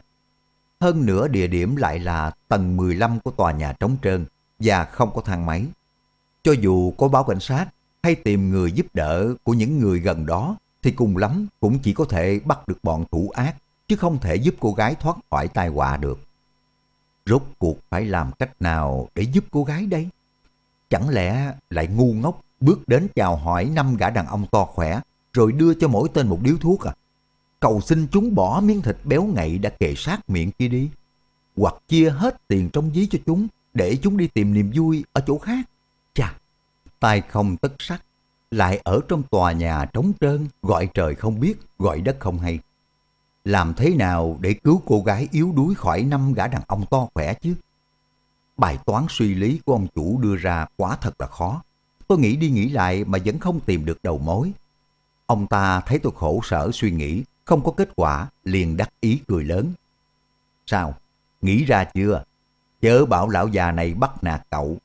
[SPEAKER 1] Hơn nữa địa điểm lại là tầng 15 của tòa nhà trống trơn và không có thang máy. Cho dù có báo cảnh sát hay tìm người giúp đỡ của những người gần đó thì cùng lắm cũng chỉ có thể bắt được bọn thủ ác chứ không thể giúp cô gái thoát khỏi tai họa được. Rốt cuộc phải làm cách nào để giúp cô gái đây? Chẳng lẽ lại ngu ngốc bước đến chào hỏi năm gã đàn ông to khỏe, rồi đưa cho mỗi tên một điếu thuốc à. Cầu xin chúng bỏ miếng thịt béo ngậy đã kề sát miệng kia đi, hoặc chia hết tiền trong ví cho chúng để chúng đi tìm niềm vui ở chỗ khác. Chà, tay không tất sắc, lại ở trong tòa nhà trống trơn, gọi trời không biết, gọi đất không hay. Làm thế nào để cứu cô gái yếu đuối khỏi năm gã đàn ông to khỏe chứ? Bài toán suy lý của ông chủ đưa ra quá thật là khó tôi nghĩ đi nghĩ lại mà vẫn không tìm được đầu mối. Ông ta thấy tôi khổ sở suy nghĩ, không có kết quả, liền đắc ý cười lớn. Sao? Nghĩ ra chưa? Chớ bảo lão già này bắt nạt cậu.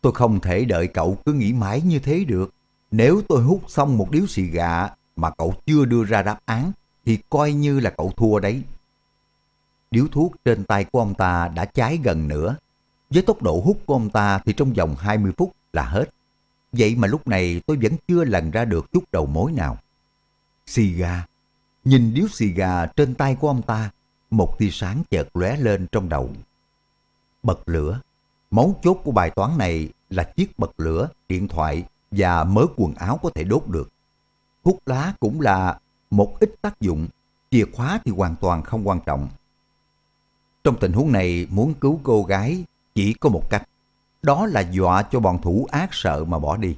[SPEAKER 1] Tôi không thể đợi cậu cứ nghĩ mãi như thế được. Nếu tôi hút xong một điếu xì gà mà cậu chưa đưa ra đáp án, thì coi như là cậu thua đấy. Điếu thuốc trên tay của ông ta đã cháy gần nữa. Với tốc độ hút của ông ta thì trong vòng 20 phút là hết. Vậy mà lúc này tôi vẫn chưa lần ra được chút đầu mối nào. Siga. Nhìn điếu xì gà trên tay của ông ta, một tia sáng chợt lóe lên trong đầu. Bật lửa. Mấu chốt của bài toán này là chiếc bật lửa, điện thoại và mớ quần áo có thể đốt được. Hút lá cũng là một ít tác dụng, chìa khóa thì hoàn toàn không quan trọng. Trong tình huống này muốn cứu cô gái chỉ có một cách, đó là dọa cho bọn thủ ác sợ mà bỏ đi.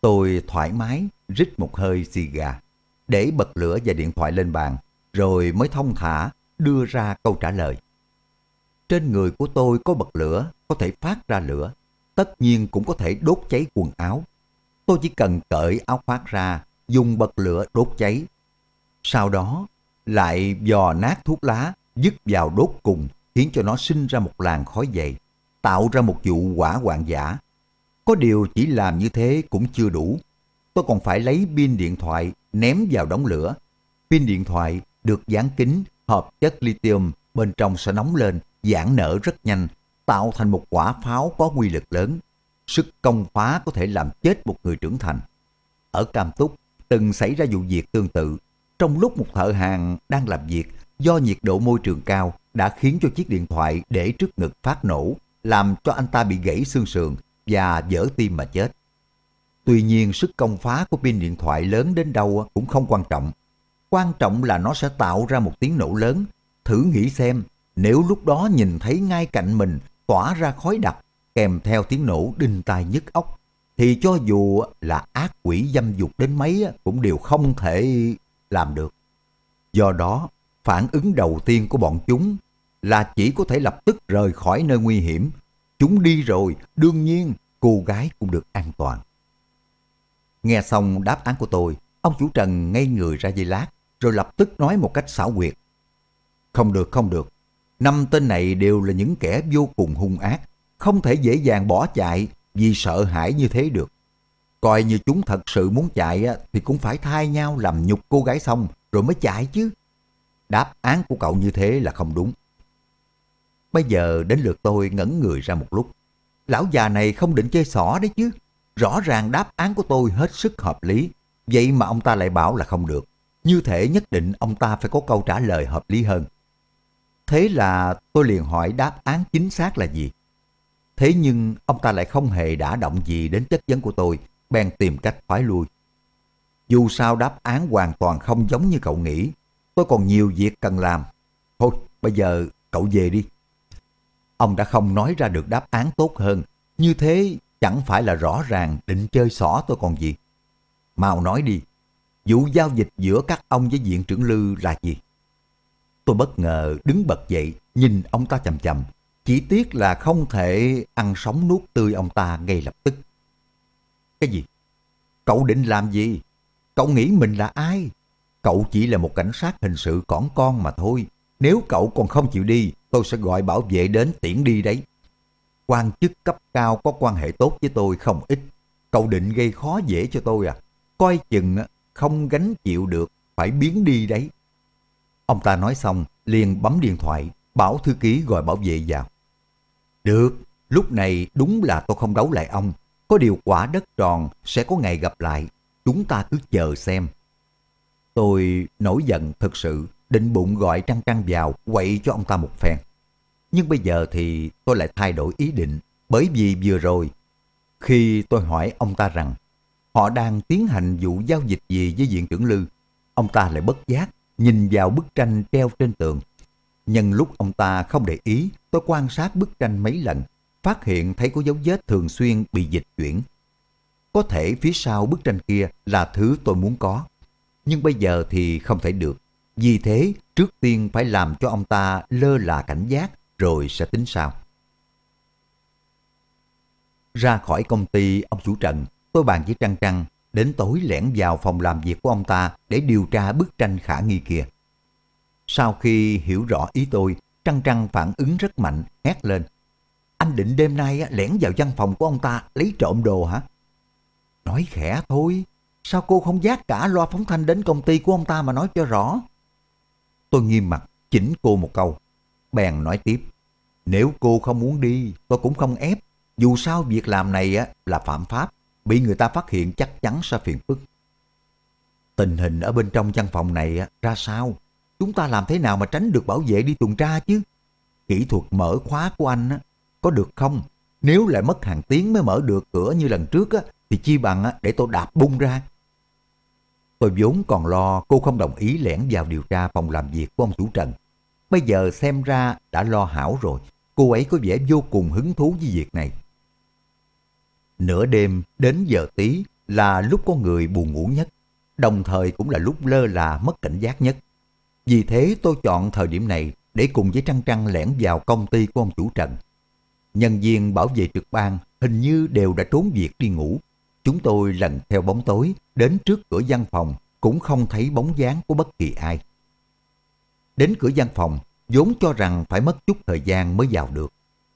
[SPEAKER 1] Tôi thoải mái rít một hơi xì gà, để bật lửa và điện thoại lên bàn, rồi mới thông thả đưa ra câu trả lời. Trên người của tôi có bật lửa, có thể phát ra lửa, tất nhiên cũng có thể đốt cháy quần áo. Tôi chỉ cần cởi áo khoác ra, dùng bật lửa đốt cháy. Sau đó, lại dò nát thuốc lá, dứt vào đốt cùng, khiến cho nó sinh ra một làn khói dày tạo ra một vụ quả hoạn giả. Có điều chỉ làm như thế cũng chưa đủ. Tôi còn phải lấy pin điện thoại ném vào đống lửa. Pin điện thoại được dán kính hợp chất lithium bên trong sẽ nóng lên, giãn nở rất nhanh, tạo thành một quả pháo có quy lực lớn. Sức công phá có thể làm chết một người trưởng thành. Ở Cam Túc, từng xảy ra vụ việc tương tự. Trong lúc một thợ hàng đang làm việc, do nhiệt độ môi trường cao đã khiến cho chiếc điện thoại để trước ngực phát nổ làm cho anh ta bị gãy xương sườn và vỡ tim mà chết. Tuy nhiên sức công phá của pin điện thoại lớn đến đâu cũng không quan trọng. Quan trọng là nó sẽ tạo ra một tiếng nổ lớn. Thử nghĩ xem, nếu lúc đó nhìn thấy ngay cạnh mình tỏa ra khói đặc kèm theo tiếng nổ đinh tai nhức óc thì cho dù là ác quỷ dâm dục đến mấy cũng đều không thể làm được. Do đó, phản ứng đầu tiên của bọn chúng là chỉ có thể lập tức rời khỏi nơi nguy hiểm. Chúng đi rồi, đương nhiên cô gái cũng được an toàn. Nghe xong đáp án của tôi, ông chủ Trần ngây người ra dây lát, rồi lập tức nói một cách xảo quyệt. Không được, không được. Năm tên này đều là những kẻ vô cùng hung ác, không thể dễ dàng bỏ chạy vì sợ hãi như thế được. Coi như chúng thật sự muốn chạy thì cũng phải thay nhau làm nhục cô gái xong rồi mới chạy chứ. Đáp án của cậu như thế là không đúng. Bây giờ đến lượt tôi ngẩn người ra một lúc. Lão già này không định chơi xỏ đấy chứ. Rõ ràng đáp án của tôi hết sức hợp lý. Vậy mà ông ta lại bảo là không được. Như thể nhất định ông ta phải có câu trả lời hợp lý hơn. Thế là tôi liền hỏi đáp án chính xác là gì. Thế nhưng ông ta lại không hề đã động gì đến chất vấn của tôi, bèn tìm cách thoái lui. Dù sao đáp án hoàn toàn không giống như cậu nghĩ, tôi còn nhiều việc cần làm. Thôi, bây giờ cậu về đi, Ông đã không nói ra được đáp án tốt hơn. Như thế chẳng phải là rõ ràng định chơi xỏ tôi còn gì. Mau nói đi, vụ giao dịch giữa các ông với viện trưởng Lư là gì? Tôi bất ngờ đứng bật dậy, nhìn ông ta chầm chầm. Chỉ tiếc là không thể ăn sống nuốt tươi ông ta ngay lập tức. Cái gì? Cậu định làm gì? Cậu nghĩ mình là ai? Cậu chỉ là một cảnh sát hình sự cỏn con mà thôi. Nếu cậu còn không chịu đi, tôi sẽ gọi bảo vệ đến tiễn đi đấy. Quan chức cấp cao có quan hệ tốt với tôi không ít. Cậu định gây khó dễ cho tôi à? Coi chừng không gánh chịu được, phải biến đi đấy. Ông ta nói xong, liền bấm điện thoại, bảo thư ký gọi bảo vệ vào. Được, lúc này đúng là tôi không đấu lại ông. Có điều quả đất tròn sẽ có ngày gặp lại. Chúng ta cứ chờ xem. Tôi nổi giận thật sự định bụng gọi Trăng Trăng vào quậy cho ông ta một phen. Nhưng bây giờ thì tôi lại thay đổi ý định bởi vì vừa rồi khi tôi hỏi ông ta rằng họ đang tiến hành vụ giao dịch gì với viện trưởng Lư, ông ta lại bất giác nhìn vào bức tranh treo trên tường. Nhân lúc ông ta không để ý, tôi quan sát bức tranh mấy lần, phát hiện thấy có dấu vết thường xuyên bị dịch chuyển. Có thể phía sau bức tranh kia là thứ tôi muốn có, nhưng bây giờ thì không thể được. Vì thế, trước tiên phải làm cho ông ta lơ là cảnh giác rồi sẽ tính sao. Ra khỏi công ty ông chủ Trần, tôi bàn với Trăng Trăng đến tối lẻn vào phòng làm việc của ông ta để điều tra bức tranh khả nghi kia. Sau khi hiểu rõ ý tôi, Trăng Trăng phản ứng rất mạnh, hét lên. Anh định đêm nay lẻn vào văn phòng của ông ta lấy trộm đồ hả? Nói khẽ thôi, sao cô không giác cả loa phóng thanh đến công ty của ông ta mà nói cho rõ? Tôi nghiêm mặt chỉnh cô một câu. Bèn nói tiếp. Nếu cô không muốn đi, tôi cũng không ép. Dù sao việc làm này á là phạm pháp. Bị người ta phát hiện chắc chắn sẽ phiền phức. Tình hình ở bên trong căn phòng này á, ra sao? Chúng ta làm thế nào mà tránh được bảo vệ đi tuần tra chứ? Kỹ thuật mở khóa của anh á, có được không? Nếu lại mất hàng tiếng mới mở được cửa như lần trước á, thì chi bằng á, để tôi đạp bung ra Tôi vốn còn lo cô không đồng ý lẻn vào điều tra phòng làm việc của ông chủ Trần. Bây giờ xem ra đã lo hảo rồi, cô ấy có vẻ vô cùng hứng thú với việc này. Nửa đêm đến giờ tí là lúc con người buồn ngủ nhất, đồng thời cũng là lúc lơ là mất cảnh giác nhất. Vì thế tôi chọn thời điểm này để cùng với Trăng Trăng lẻn vào công ty của ông chủ Trần. Nhân viên bảo vệ trực ban hình như đều đã trốn việc đi ngủ, Chúng tôi lần theo bóng tối, đến trước cửa văn phòng, cũng không thấy bóng dáng của bất kỳ ai. Đến cửa văn phòng, vốn cho rằng phải mất chút thời gian mới vào được.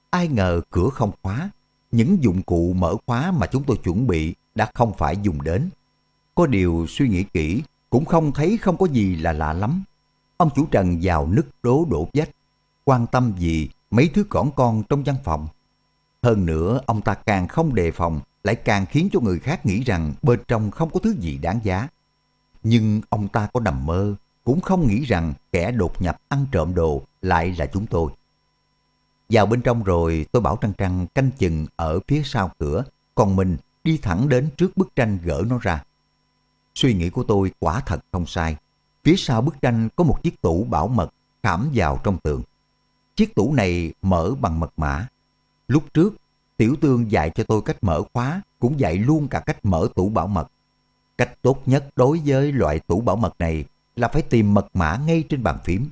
[SPEAKER 1] Ai ngờ cửa không khóa, những dụng cụ mở khóa mà chúng tôi chuẩn bị đã không phải dùng đến. Có điều suy nghĩ kỹ, cũng không thấy không có gì là lạ lắm. Ông chủ Trần vào nứt đố đổ vách, quan tâm gì mấy thứ cỏn con trong văn phòng. Hơn nữa, ông ta càng không đề phòng lại càng khiến cho người khác nghĩ rằng bên trong không có thứ gì đáng giá. Nhưng ông ta có nằm mơ, cũng không nghĩ rằng kẻ đột nhập ăn trộm đồ lại là chúng tôi. Vào bên trong rồi tôi bảo Trăng Trăng canh chừng ở phía sau cửa, còn mình đi thẳng đến trước bức tranh gỡ nó ra. Suy nghĩ của tôi quả thật không sai. Phía sau bức tranh có một chiếc tủ bảo mật khảm vào trong tường. Chiếc tủ này mở bằng mật mã. Lúc trước Tiểu tương dạy cho tôi cách mở khóa, cũng dạy luôn cả cách mở tủ bảo mật. Cách tốt nhất đối với loại tủ bảo mật này là phải tìm mật mã ngay trên bàn phím.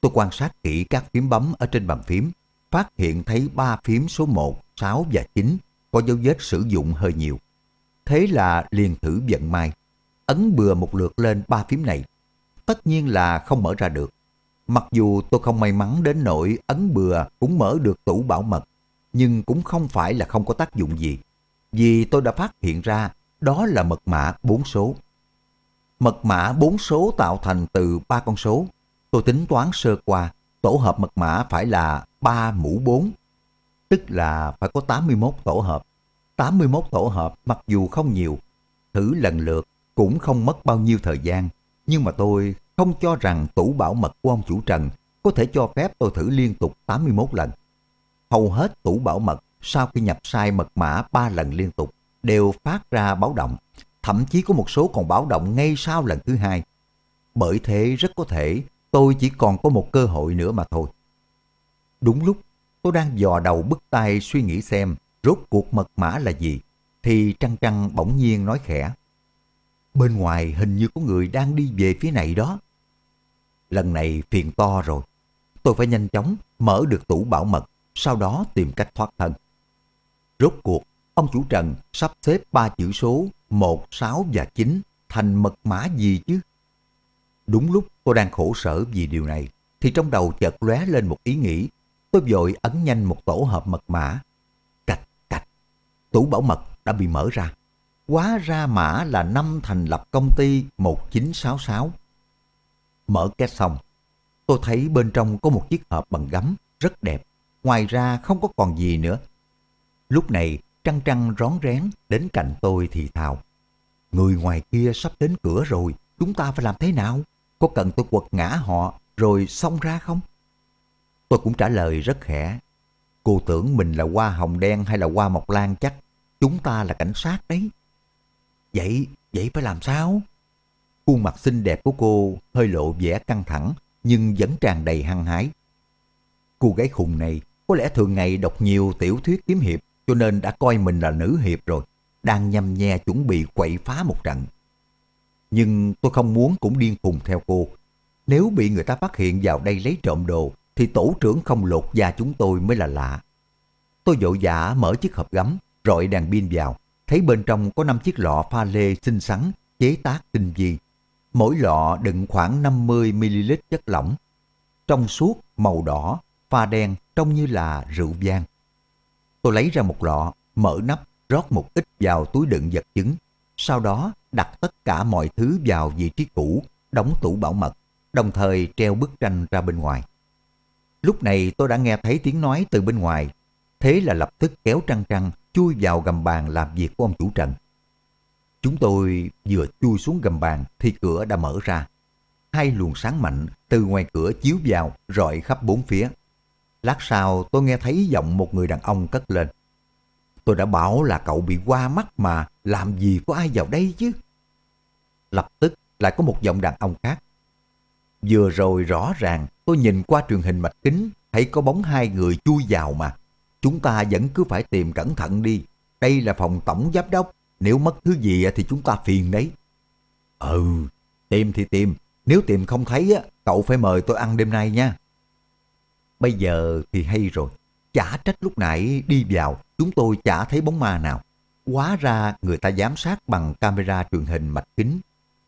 [SPEAKER 1] Tôi quan sát kỹ các phím bấm ở trên bàn phím, phát hiện thấy ba phím số 1, 6 và 9 có dấu vết sử dụng hơi nhiều. Thế là liền thử vận may, ấn bừa một lượt lên ba phím này. Tất nhiên là không mở ra được. Mặc dù tôi không may mắn đến nỗi ấn bừa cũng mở được tủ bảo mật, nhưng cũng không phải là không có tác dụng gì. Vì tôi đã phát hiện ra đó là mật mã 4 số. Mật mã 4 số tạo thành từ 3 con số. Tôi tính toán sơ qua, tổ hợp mật mã phải là 3 mũ 4, tức là phải có 81 tổ hợp. 81 tổ hợp mặc dù không nhiều, thử lần lượt cũng không mất bao nhiêu thời gian, nhưng mà tôi không cho rằng tủ bảo mật của ông chủ Trần có thể cho phép tôi thử liên tục 81 lần. Hầu hết tủ bảo mật sau khi nhập sai mật mã 3 lần liên tục đều phát ra báo động, thậm chí có một số còn báo động ngay sau lần thứ hai. Bởi thế rất có thể tôi chỉ còn có một cơ hội nữa mà thôi. Đúng lúc tôi đang dò đầu bứt tay suy nghĩ xem rốt cuộc mật mã là gì, thì Trăng Trăng bỗng nhiên nói khẽ. Bên ngoài hình như có người đang đi về phía này đó. Lần này phiền to rồi. Tôi phải nhanh chóng mở được tủ bảo mật sau đó tìm cách thoát thân. Rốt cuộc, ông chủ Trần sắp xếp ba chữ số 1, 6 và 9 thành mật mã gì chứ? Đúng lúc tôi đang khổ sở vì điều này, thì trong đầu chợt lóe lên một ý nghĩ. Tôi vội ấn nhanh một tổ hợp mật mã. Cạch, cạch, tủ bảo mật đã bị mở ra. Quá ra mã là năm thành lập công ty 1966. Mở két xong, tôi thấy bên trong có một chiếc hộp bằng gấm rất đẹp ngoài ra không có còn gì nữa. Lúc này, Trăng Trăng rón rén đến cạnh tôi thì thào. Người ngoài kia sắp đến cửa rồi, chúng ta phải làm thế nào? Có cần tôi quật ngã họ rồi xong ra không? Tôi cũng trả lời rất khẽ. Cô tưởng mình là hoa hồng đen hay là hoa mộc lan chắc. Chúng ta là cảnh sát đấy. Vậy, vậy phải làm sao? Khuôn mặt xinh đẹp của cô hơi lộ vẻ căng thẳng nhưng vẫn tràn đầy hăng hái. Cô gái khùng này có lẽ thường ngày đọc nhiều tiểu thuyết kiếm hiệp cho nên đã coi mình là nữ hiệp rồi, đang nhăm nhe chuẩn bị quậy phá một trận. Nhưng tôi không muốn cũng điên khùng theo cô. Nếu bị người ta phát hiện vào đây lấy trộm đồ thì tổ trưởng không lột da chúng tôi mới là lạ. Tôi vội vã mở chiếc hộp gấm, rọi đèn pin vào, thấy bên trong có 5 chiếc lọ pha lê xinh xắn, chế tác tinh vi. Mỗi lọ đựng khoảng 50ml chất lỏng, trong suốt, màu đỏ, pha đen trông như là rượu vang. Tôi lấy ra một lọ, mở nắp, rót một ít vào túi đựng vật chứng. Sau đó đặt tất cả mọi thứ vào vị trí cũ, đóng tủ bảo mật, đồng thời treo bức tranh ra bên ngoài. Lúc này tôi đã nghe thấy tiếng nói từ bên ngoài, thế là lập tức kéo trăng trăng chui vào gầm bàn làm việc của ông chủ trần. Chúng tôi vừa chui xuống gầm bàn thì cửa đã mở ra. Hai luồng sáng mạnh từ ngoài cửa chiếu vào rọi khắp bốn phía. Lát sau tôi nghe thấy giọng một người đàn ông cất lên. Tôi đã bảo là cậu bị qua mắt mà, làm gì có ai vào đây chứ? Lập tức lại có một giọng đàn ông khác. Vừa rồi rõ ràng tôi nhìn qua truyền hình mạch kính, thấy có bóng hai người chui vào mà. Chúng ta vẫn cứ phải tìm cẩn thận đi. Đây là phòng tổng giám đốc, nếu mất thứ gì thì chúng ta phiền đấy. Ừ, tìm thì tìm, nếu tìm không thấy á, cậu phải mời tôi ăn đêm nay nha. Bây giờ thì hay rồi, chả trách lúc nãy đi vào chúng tôi chả thấy bóng ma nào. Quá ra người ta giám sát bằng camera truyền hình mạch kính.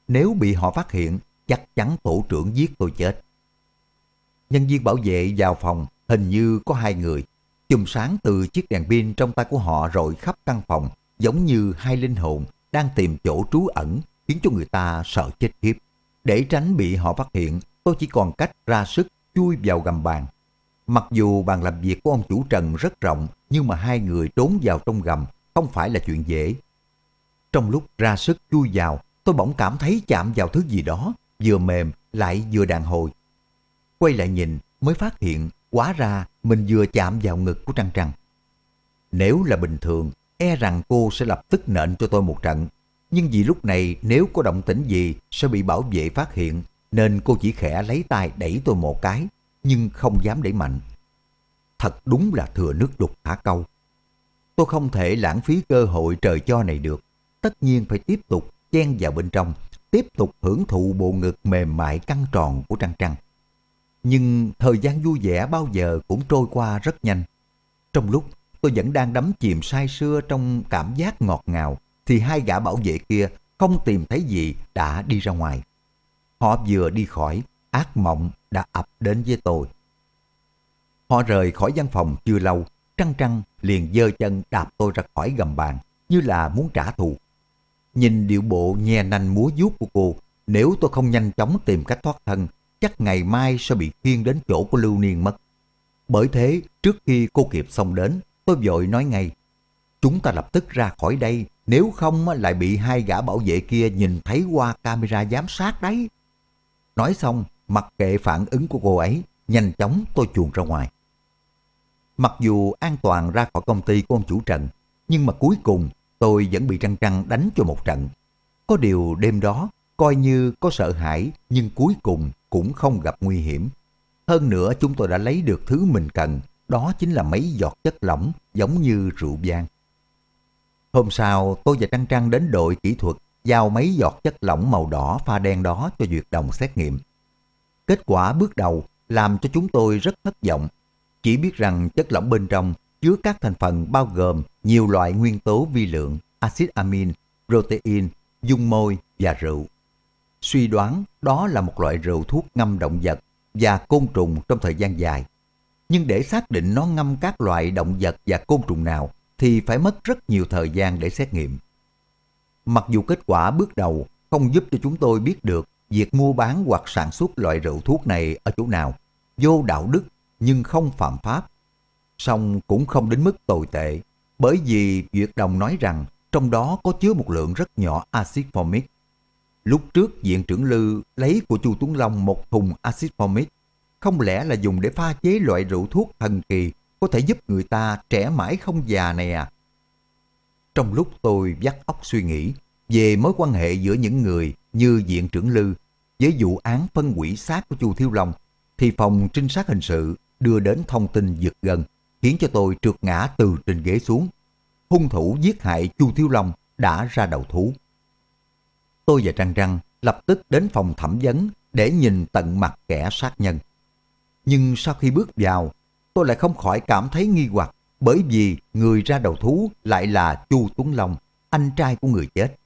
[SPEAKER 1] Nếu bị họ phát hiện, chắc chắn tổ trưởng giết tôi chết. Nhân viên bảo vệ vào phòng hình như có hai người. Chùm sáng từ chiếc đèn pin trong tay của họ rồi khắp căn phòng giống như hai linh hồn đang tìm chỗ trú ẩn khiến cho người ta sợ chết khiếp. Để tránh bị họ phát hiện, tôi chỉ còn cách ra sức chui vào gầm bàn. Mặc dù bàn làm việc của ông chủ Trần rất rộng, nhưng mà hai người trốn vào trong gầm không phải là chuyện dễ. Trong lúc ra sức chui vào, tôi bỗng cảm thấy chạm vào thứ gì đó, vừa mềm lại vừa đàn hồi. Quay lại nhìn mới phát hiện, quá ra mình vừa chạm vào ngực của Trăng Trăng. Nếu là bình thường, e rằng cô sẽ lập tức nện cho tôi một trận. Nhưng vì lúc này nếu có động tĩnh gì sẽ bị bảo vệ phát hiện, nên cô chỉ khẽ lấy tay đẩy tôi một cái nhưng không dám đẩy mạnh. Thật đúng là thừa nước đục thả câu. Tôi không thể lãng phí cơ hội trời cho này được. Tất nhiên phải tiếp tục chen vào bên trong, tiếp tục hưởng thụ bộ ngực mềm mại căng tròn của Trăng Trăng. Nhưng thời gian vui vẻ bao giờ cũng trôi qua rất nhanh. Trong lúc tôi vẫn đang đắm chìm say sưa trong cảm giác ngọt ngào, thì hai gã bảo vệ kia không tìm thấy gì đã đi ra ngoài. Họ vừa đi khỏi, ác mộng đã ập đến với tôi. Họ rời khỏi văn phòng chưa lâu, trăng trăng liền dơ chân đạp tôi ra khỏi gầm bàn, như là muốn trả thù. Nhìn điệu bộ nhè nanh múa vuốt của cô, nếu tôi không nhanh chóng tìm cách thoát thân, chắc ngày mai sẽ bị khiêng đến chỗ của lưu niên mất. Bởi thế, trước khi cô kịp xong đến, tôi vội nói ngay, chúng ta lập tức ra khỏi đây, nếu không lại bị hai gã bảo vệ kia nhìn thấy qua camera giám sát đấy. Nói xong, Mặc kệ phản ứng của cô ấy, nhanh chóng tôi chuồn ra ngoài. Mặc dù an toàn ra khỏi công ty của ông chủ Trần, nhưng mà cuối cùng tôi vẫn bị Trăng Trăng đánh cho một trận. Có điều đêm đó, coi như có sợ hãi nhưng cuối cùng cũng không gặp nguy hiểm. Hơn nữa chúng tôi đã lấy được thứ mình cần, đó chính là mấy giọt chất lỏng giống như rượu vang. Hôm sau, tôi và Trăng Trăng đến đội kỹ thuật giao mấy giọt chất lỏng màu đỏ pha đen đó cho Duyệt Đồng xét nghiệm. Kết quả bước đầu làm cho chúng tôi rất thất vọng. Chỉ biết rằng chất lỏng bên trong chứa các thành phần bao gồm nhiều loại nguyên tố vi lượng, axit amin, protein, dung môi và rượu. Suy đoán đó là một loại rượu thuốc ngâm động vật và côn trùng trong thời gian dài. Nhưng để xác định nó ngâm các loại động vật và côn trùng nào thì phải mất rất nhiều thời gian để xét nghiệm. Mặc dù kết quả bước đầu không giúp cho chúng tôi biết được việc mua bán hoặc sản xuất loại rượu thuốc này ở chỗ nào, vô đạo đức nhưng không phạm pháp. Song cũng không đến mức tồi tệ, bởi vì Duyệt Đồng nói rằng trong đó có chứa một lượng rất nhỏ axit formic. Lúc trước viện trưởng Lư lấy của Chu Tuấn Long một thùng axit formic, không lẽ là dùng để pha chế loại rượu thuốc thần kỳ có thể giúp người ta trẻ mãi không già này à? Trong lúc tôi vắt óc suy nghĩ về mối quan hệ giữa những người như viện trưởng Lư với vụ án phân quỷ xác của Chu Thiếu Long thì phòng trinh sát hình sự đưa đến thông tin giật gần khiến cho tôi trượt ngã từ trên ghế xuống. Hung thủ giết hại Chu Thiếu Long đã ra đầu thú. Tôi và Trăng Trăng lập tức đến phòng thẩm vấn để nhìn tận mặt kẻ sát nhân. Nhưng sau khi bước vào, tôi lại không khỏi cảm thấy nghi hoặc bởi vì người ra đầu thú lại là Chu Tuấn Long, anh trai của người chết.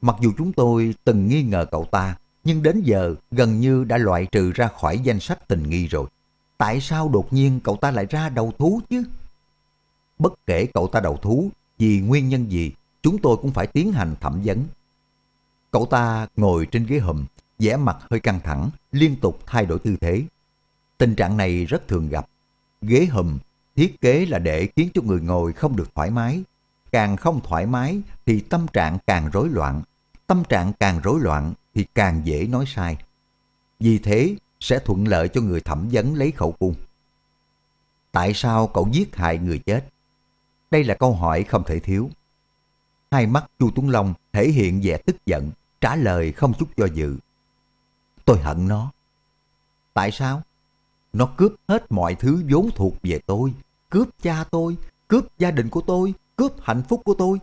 [SPEAKER 1] Mặc dù chúng tôi từng nghi ngờ cậu ta nhưng đến giờ gần như đã loại trừ ra khỏi danh sách tình nghi rồi. Tại sao đột nhiên cậu ta lại ra đầu thú chứ? Bất kể cậu ta đầu thú, vì nguyên nhân gì, chúng tôi cũng phải tiến hành thẩm vấn. Cậu ta ngồi trên ghế hầm, vẻ mặt hơi căng thẳng, liên tục thay đổi tư thế. Tình trạng này rất thường gặp. Ghế hầm thiết kế là để khiến cho người ngồi không được thoải mái. Càng không thoải mái thì tâm trạng càng rối loạn. Tâm trạng càng rối loạn thì càng dễ nói sai. Vì thế sẽ thuận lợi cho người thẩm vấn lấy khẩu cung. Tại sao cậu giết hại người chết? Đây là câu hỏi không thể thiếu. Hai mắt Chu Tuấn Long thể hiện vẻ tức giận, trả lời không chút do dự. Tôi hận nó. Tại sao? Nó cướp hết mọi thứ vốn thuộc về tôi, cướp cha tôi, cướp gia đình của tôi, cướp hạnh phúc của tôi.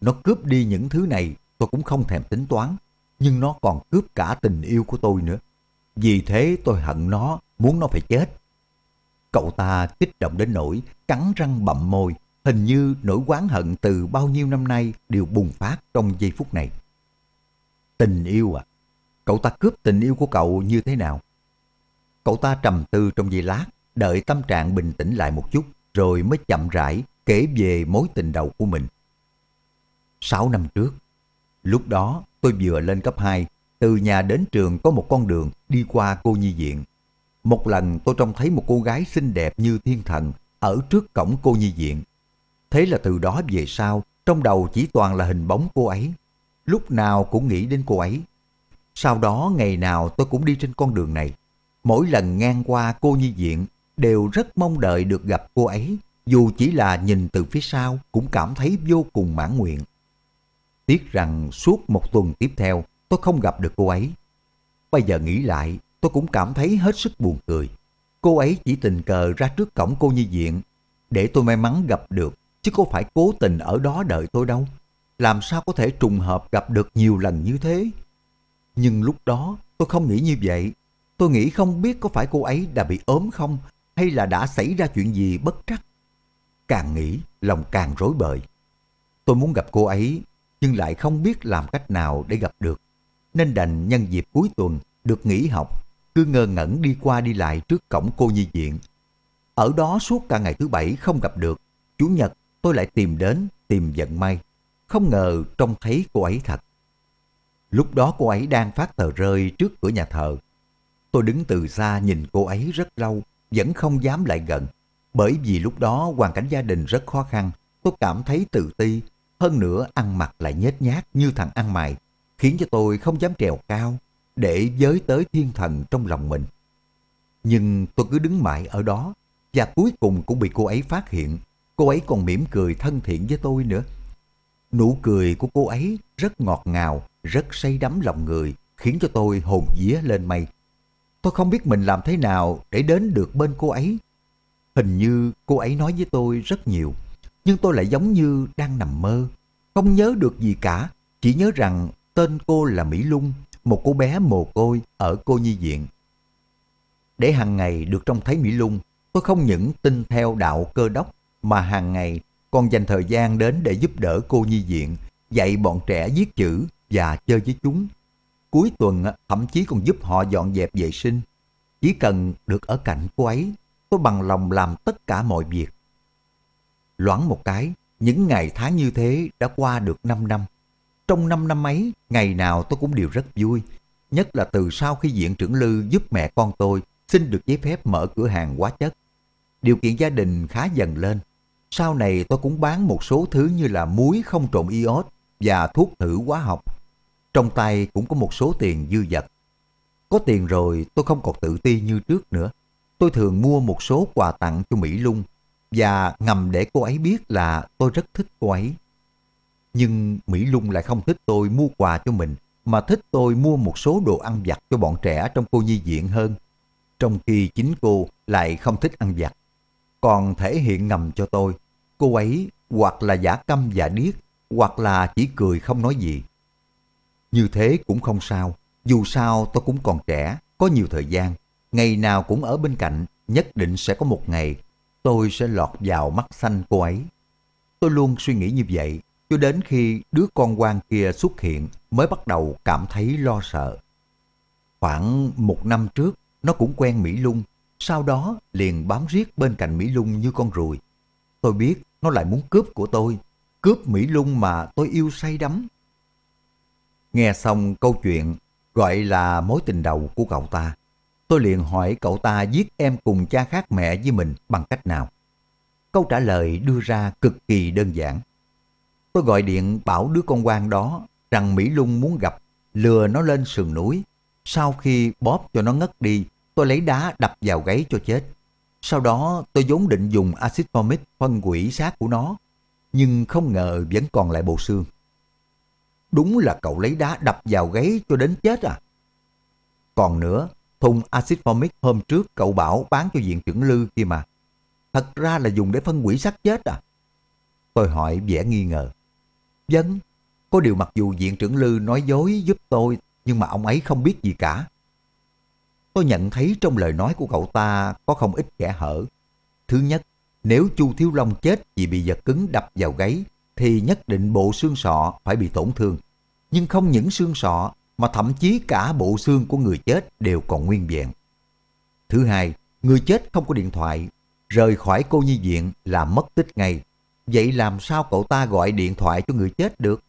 [SPEAKER 1] Nó cướp đi những thứ này tôi cũng không thèm tính toán, nhưng nó còn cướp cả tình yêu của tôi nữa. Vì thế tôi hận nó, muốn nó phải chết. Cậu ta kích động đến nỗi cắn răng bậm môi, hình như nỗi oán hận từ bao nhiêu năm nay đều bùng phát trong giây phút này. Tình yêu à? Cậu ta cướp tình yêu của cậu như thế nào? Cậu ta trầm tư trong giây lát, đợi tâm trạng bình tĩnh lại một chút, rồi mới chậm rãi kể về mối tình đầu của mình. Sáu năm trước, lúc đó tôi vừa lên cấp 2, từ nhà đến trường có một con đường đi qua cô nhi viện. Một lần tôi trông thấy một cô gái xinh đẹp như thiên thần ở trước cổng cô nhi viện. Thế là từ đó về sau, trong đầu chỉ toàn là hình bóng cô ấy. Lúc nào cũng nghĩ đến cô ấy. Sau đó ngày nào tôi cũng đi trên con đường này. Mỗi lần ngang qua cô nhi viện đều rất mong đợi được gặp cô ấy. Dù chỉ là nhìn từ phía sau cũng cảm thấy vô cùng mãn nguyện. Tiếc rằng suốt một tuần tiếp theo tôi không gặp được cô ấy. Bây giờ nghĩ lại, tôi cũng cảm thấy hết sức buồn cười. Cô ấy chỉ tình cờ ra trước cổng cô như diện để tôi may mắn gặp được, chứ cô phải cố tình ở đó đợi tôi đâu. Làm sao có thể trùng hợp gặp được nhiều lần như thế? Nhưng lúc đó tôi không nghĩ như vậy. Tôi nghĩ không biết có phải cô ấy đã bị ốm không hay là đã xảy ra chuyện gì bất trắc. Càng nghĩ, lòng càng rối bời. Tôi muốn gặp cô ấy nhưng lại không biết làm cách nào để gặp được. Nên đành nhân dịp cuối tuần được nghỉ học, cứ ngơ ngẩn đi qua đi lại trước cổng cô nhi viện. Ở đó suốt cả ngày thứ bảy không gặp được, Chủ nhật tôi lại tìm đến tìm vận may. Không ngờ trông thấy cô ấy thật. Lúc đó cô ấy đang phát tờ rơi trước cửa nhà thờ. Tôi đứng từ xa nhìn cô ấy rất lâu, vẫn không dám lại gần. Bởi vì lúc đó hoàn cảnh gia đình rất khó khăn, tôi cảm thấy tự ti hơn nữa ăn mặc lại nhếch nhác như thằng ăn mày, khiến cho tôi không dám trèo cao để giới tới thiên thần trong lòng mình. Nhưng tôi cứ đứng mãi ở đó và cuối cùng cũng bị cô ấy phát hiện. Cô ấy còn mỉm cười thân thiện với tôi nữa. Nụ cười của cô ấy rất ngọt ngào, rất say đắm lòng người, khiến cho tôi hồn vía lên mây. Tôi không biết mình làm thế nào để đến được bên cô ấy. Hình như cô ấy nói với tôi rất nhiều nhưng tôi lại giống như đang nằm mơ. Không nhớ được gì cả, chỉ nhớ rằng tên cô là Mỹ Lung, một cô bé mồ côi ở cô nhi viện. Để hàng ngày được trông thấy Mỹ Lung, tôi không những tin theo đạo cơ đốc mà hàng ngày còn dành thời gian đến để giúp đỡ cô nhi viện, dạy bọn trẻ viết chữ và chơi với chúng. Cuối tuần thậm chí còn giúp họ dọn dẹp vệ sinh. Chỉ cần được ở cạnh cô ấy, tôi bằng lòng làm tất cả mọi việc loãng một cái, những ngày tháng như thế đã qua được 5 năm. Trong 5 năm ấy, ngày nào tôi cũng đều rất vui. Nhất là từ sau khi diện trưởng lư giúp mẹ con tôi xin được giấy phép mở cửa hàng quá chất. Điều kiện gia đình khá dần lên. Sau này tôi cũng bán một số thứ như là muối không trộn iốt và thuốc thử hóa học. Trong tay cũng có một số tiền dư dật. Có tiền rồi tôi không còn tự ti như trước nữa. Tôi thường mua một số quà tặng cho Mỹ Lung và ngầm để cô ấy biết là tôi rất thích cô ấy. Nhưng Mỹ Lung lại không thích tôi mua quà cho mình, mà thích tôi mua một số đồ ăn vặt cho bọn trẻ trong cô nhi viện hơn. Trong khi chính cô lại không thích ăn vặt. Còn thể hiện ngầm cho tôi, cô ấy hoặc là giả câm giả điếc, hoặc là chỉ cười không nói gì. Như thế cũng không sao, dù sao tôi cũng còn trẻ, có nhiều thời gian, ngày nào cũng ở bên cạnh, nhất định sẽ có một ngày tôi sẽ lọt vào mắt xanh cô ấy. Tôi luôn suy nghĩ như vậy, cho đến khi đứa con quan kia xuất hiện mới bắt đầu cảm thấy lo sợ. Khoảng một năm trước, nó cũng quen Mỹ Lung, sau đó liền bám riết bên cạnh Mỹ Lung như con ruồi. Tôi biết nó lại muốn cướp của tôi, cướp Mỹ Lung mà tôi yêu say đắm. Nghe xong câu chuyện gọi là mối tình đầu của cậu ta, tôi liền hỏi cậu ta giết em cùng cha khác mẹ với mình bằng cách nào. Câu trả lời đưa ra cực kỳ đơn giản. Tôi gọi điện bảo đứa con quan đó rằng Mỹ Lung muốn gặp, lừa nó lên sườn núi. Sau khi bóp cho nó ngất đi, tôi lấy đá đập vào gáy cho chết. Sau đó tôi vốn định dùng axit formic phân hủy xác của nó, nhưng không ngờ vẫn còn lại bộ xương. Đúng là cậu lấy đá đập vào gáy cho đến chết à? Còn nữa, Thùng axit formic hôm trước cậu bảo bán cho viện trưởng Lư kia mà. Thật ra là dùng để phân quỷ xác chết à? Tôi hỏi vẻ nghi ngờ. Dân, vâng, có điều mặc dù viện trưởng Lư nói dối giúp tôi, nhưng mà ông ấy không biết gì cả. Tôi nhận thấy trong lời nói của cậu ta có không ít kẻ hở. Thứ nhất, nếu Chu Thiếu Long chết vì bị vật cứng đập vào gáy, thì nhất định bộ xương sọ phải bị tổn thương. Nhưng không những xương sọ mà thậm chí cả bộ xương của người chết đều còn nguyên vẹn. Thứ hai, người chết không có điện thoại, rời khỏi cô nhi viện là mất tích ngay. Vậy làm sao cậu ta gọi điện thoại cho người chết được?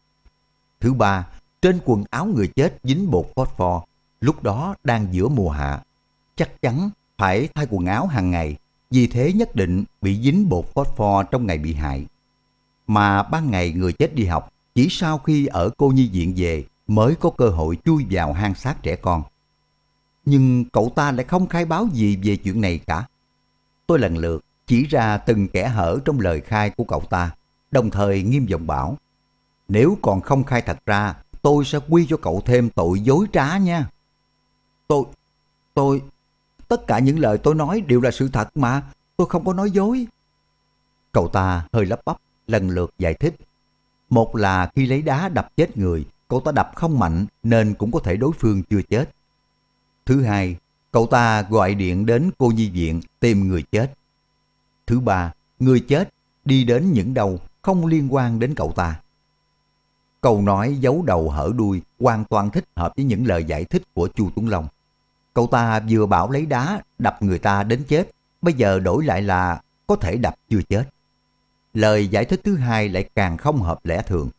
[SPEAKER 1] Thứ ba, trên quần áo người chết dính bột phosphor, lúc đó đang giữa mùa hạ. Chắc chắn phải thay quần áo hàng ngày, vì thế nhất định bị dính bột phosphor trong ngày bị hại. Mà ban ngày người chết đi học, chỉ sau khi ở cô nhi viện về mới có cơ hội chui vào hang sát trẻ con. Nhưng cậu ta lại không khai báo gì về chuyện này cả. Tôi lần lượt chỉ ra từng kẻ hở trong lời khai của cậu ta, đồng thời nghiêm giọng bảo, nếu còn không khai thật ra, tôi sẽ quy cho cậu thêm tội dối trá nha. Tôi, tôi, tất cả những lời tôi nói đều là sự thật mà, tôi không có nói dối. Cậu ta hơi lắp bắp, lần lượt giải thích. Một là khi lấy đá đập chết người cậu ta đập không mạnh nên cũng có thể đối phương chưa chết. Thứ hai, cậu ta gọi điện đến cô nhi viện tìm người chết. Thứ ba, người chết đi đến những đâu không liên quan đến cậu ta. cậu nói giấu đầu hở đuôi hoàn toàn thích hợp với những lời giải thích của Chu Tuấn Long. Cậu ta vừa bảo lấy đá đập người ta đến chết, bây giờ đổi lại là có thể đập chưa chết. Lời giải thích thứ hai lại càng không hợp lẽ thường.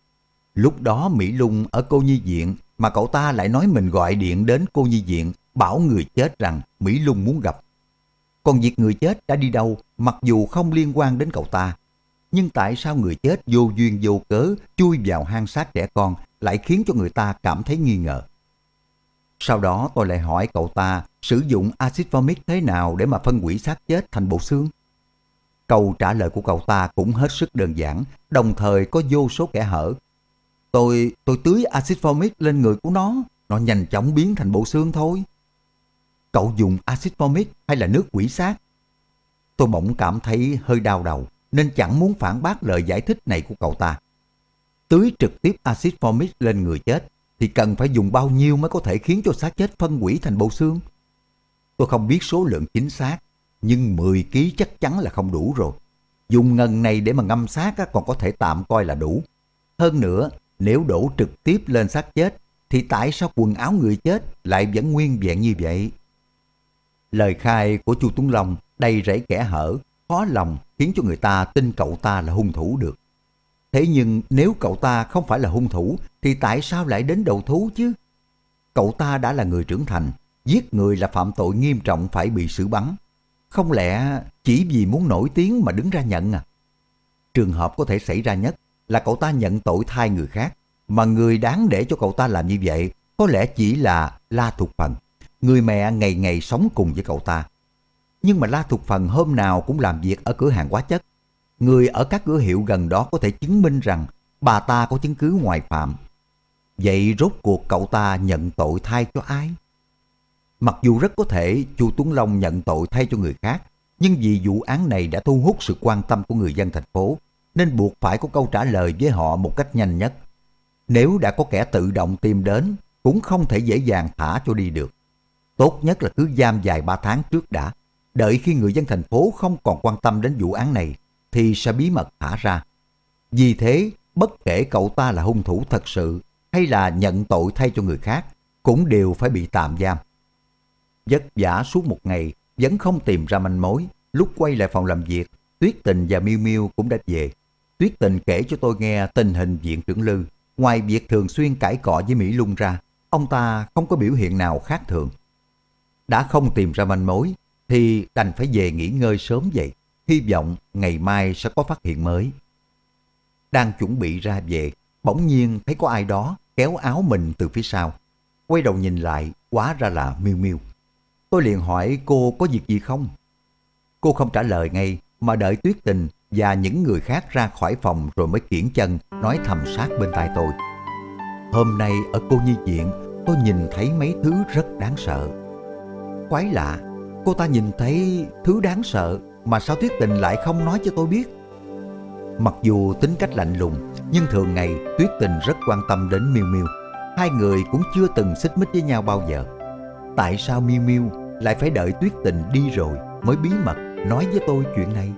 [SPEAKER 1] Lúc đó Mỹ Lung ở cô nhi viện mà cậu ta lại nói mình gọi điện đến cô nhi viện bảo người chết rằng Mỹ Lung muốn gặp. Còn việc người chết đã đi đâu mặc dù không liên quan đến cậu ta. Nhưng tại sao người chết vô duyên vô cớ chui vào hang xác trẻ con lại khiến cho người ta cảm thấy nghi ngờ. Sau đó tôi lại hỏi cậu ta sử dụng axit formic thế nào để mà phân hủy xác chết thành bộ xương. Câu trả lời của cậu ta cũng hết sức đơn giản, đồng thời có vô số kẻ hở Tôi, tôi tưới axit formic lên người của nó, nó nhanh chóng biến thành bộ xương thôi. Cậu dùng axit formic hay là nước quỷ sát? Tôi bỗng cảm thấy hơi đau đầu, nên chẳng muốn phản bác lời giải thích này của cậu ta. Tưới trực tiếp axit formic lên người chết, thì cần phải dùng bao nhiêu mới có thể khiến cho xác chết phân hủy thành bộ xương? Tôi không biết số lượng chính xác, nhưng 10 kg chắc chắn là không đủ rồi. Dùng ngần này để mà ngâm xác còn có thể tạm coi là đủ. Hơn nữa, nếu đổ trực tiếp lên xác chết, thì tại sao quần áo người chết lại vẫn nguyên vẹn như vậy? Lời khai của Chu Tuấn Long đầy rẫy kẻ hở, khó lòng khiến cho người ta tin cậu ta là hung thủ được. Thế nhưng nếu cậu ta không phải là hung thủ thì tại sao lại đến đầu thú chứ? Cậu ta đã là người trưởng thành, giết người là phạm tội nghiêm trọng phải bị xử bắn. Không lẽ chỉ vì muốn nổi tiếng mà đứng ra nhận à? Trường hợp có thể xảy ra nhất là cậu ta nhận tội thay người khác, mà người đáng để cho cậu ta làm như vậy có lẽ chỉ là La Thục Phần, người mẹ ngày ngày sống cùng với cậu ta. Nhưng mà La Thục Phần hôm nào cũng làm việc ở cửa hàng hóa chất. Người ở các cửa hiệu gần đó có thể chứng minh rằng bà ta có chứng cứ ngoại phạm. Vậy rốt cuộc cậu ta nhận tội thay cho ai? Mặc dù rất có thể Chu Tuấn Long nhận tội thay cho người khác, nhưng vì vụ án này đã thu hút sự quan tâm của người dân thành phố, nên buộc phải có câu trả lời với họ một cách nhanh nhất. Nếu đã có kẻ tự động tìm đến, cũng không thể dễ dàng thả cho đi được. Tốt nhất là cứ giam dài 3 tháng trước đã, đợi khi người dân thành phố không còn quan tâm đến vụ án này thì sẽ bí mật thả ra. Vì thế, bất kể cậu ta là hung thủ thật sự hay là nhận tội thay cho người khác, cũng đều phải bị tạm giam. Vất vả suốt một ngày, vẫn không tìm ra manh mối, lúc quay lại phòng làm việc, Tuyết Tình và Miu Miu cũng đã về. Tuyết tình kể cho tôi nghe tình hình viện trưởng Lư. Ngoài việc thường xuyên cãi cọ với Mỹ Lung ra, ông ta không có biểu hiện nào khác thường. Đã không tìm ra manh mối, thì đành phải về nghỉ ngơi sớm vậy. Hy vọng ngày mai sẽ có phát hiện mới. Đang chuẩn bị ra về, bỗng nhiên thấy có ai đó kéo áo mình từ phía sau. Quay đầu nhìn lại, quá ra là Miêu Miêu. Tôi liền hỏi cô có việc gì không? Cô không trả lời ngay mà đợi Tuyết Tình và những người khác ra khỏi phòng rồi mới kiển chân nói thầm sát bên tai tôi. Hôm nay ở cô nhi viện tôi nhìn thấy mấy thứ rất đáng sợ. Quái lạ, cô ta nhìn thấy thứ đáng sợ mà sao Tuyết Tình lại không nói cho tôi biết? Mặc dù tính cách lạnh lùng, nhưng thường ngày Tuyết Tình rất quan tâm đến Miêu Miêu. Hai người cũng chưa từng xích mích với nhau bao giờ. Tại sao Miêu Miêu lại phải đợi Tuyết Tình đi rồi mới bí mật nói với tôi chuyện này?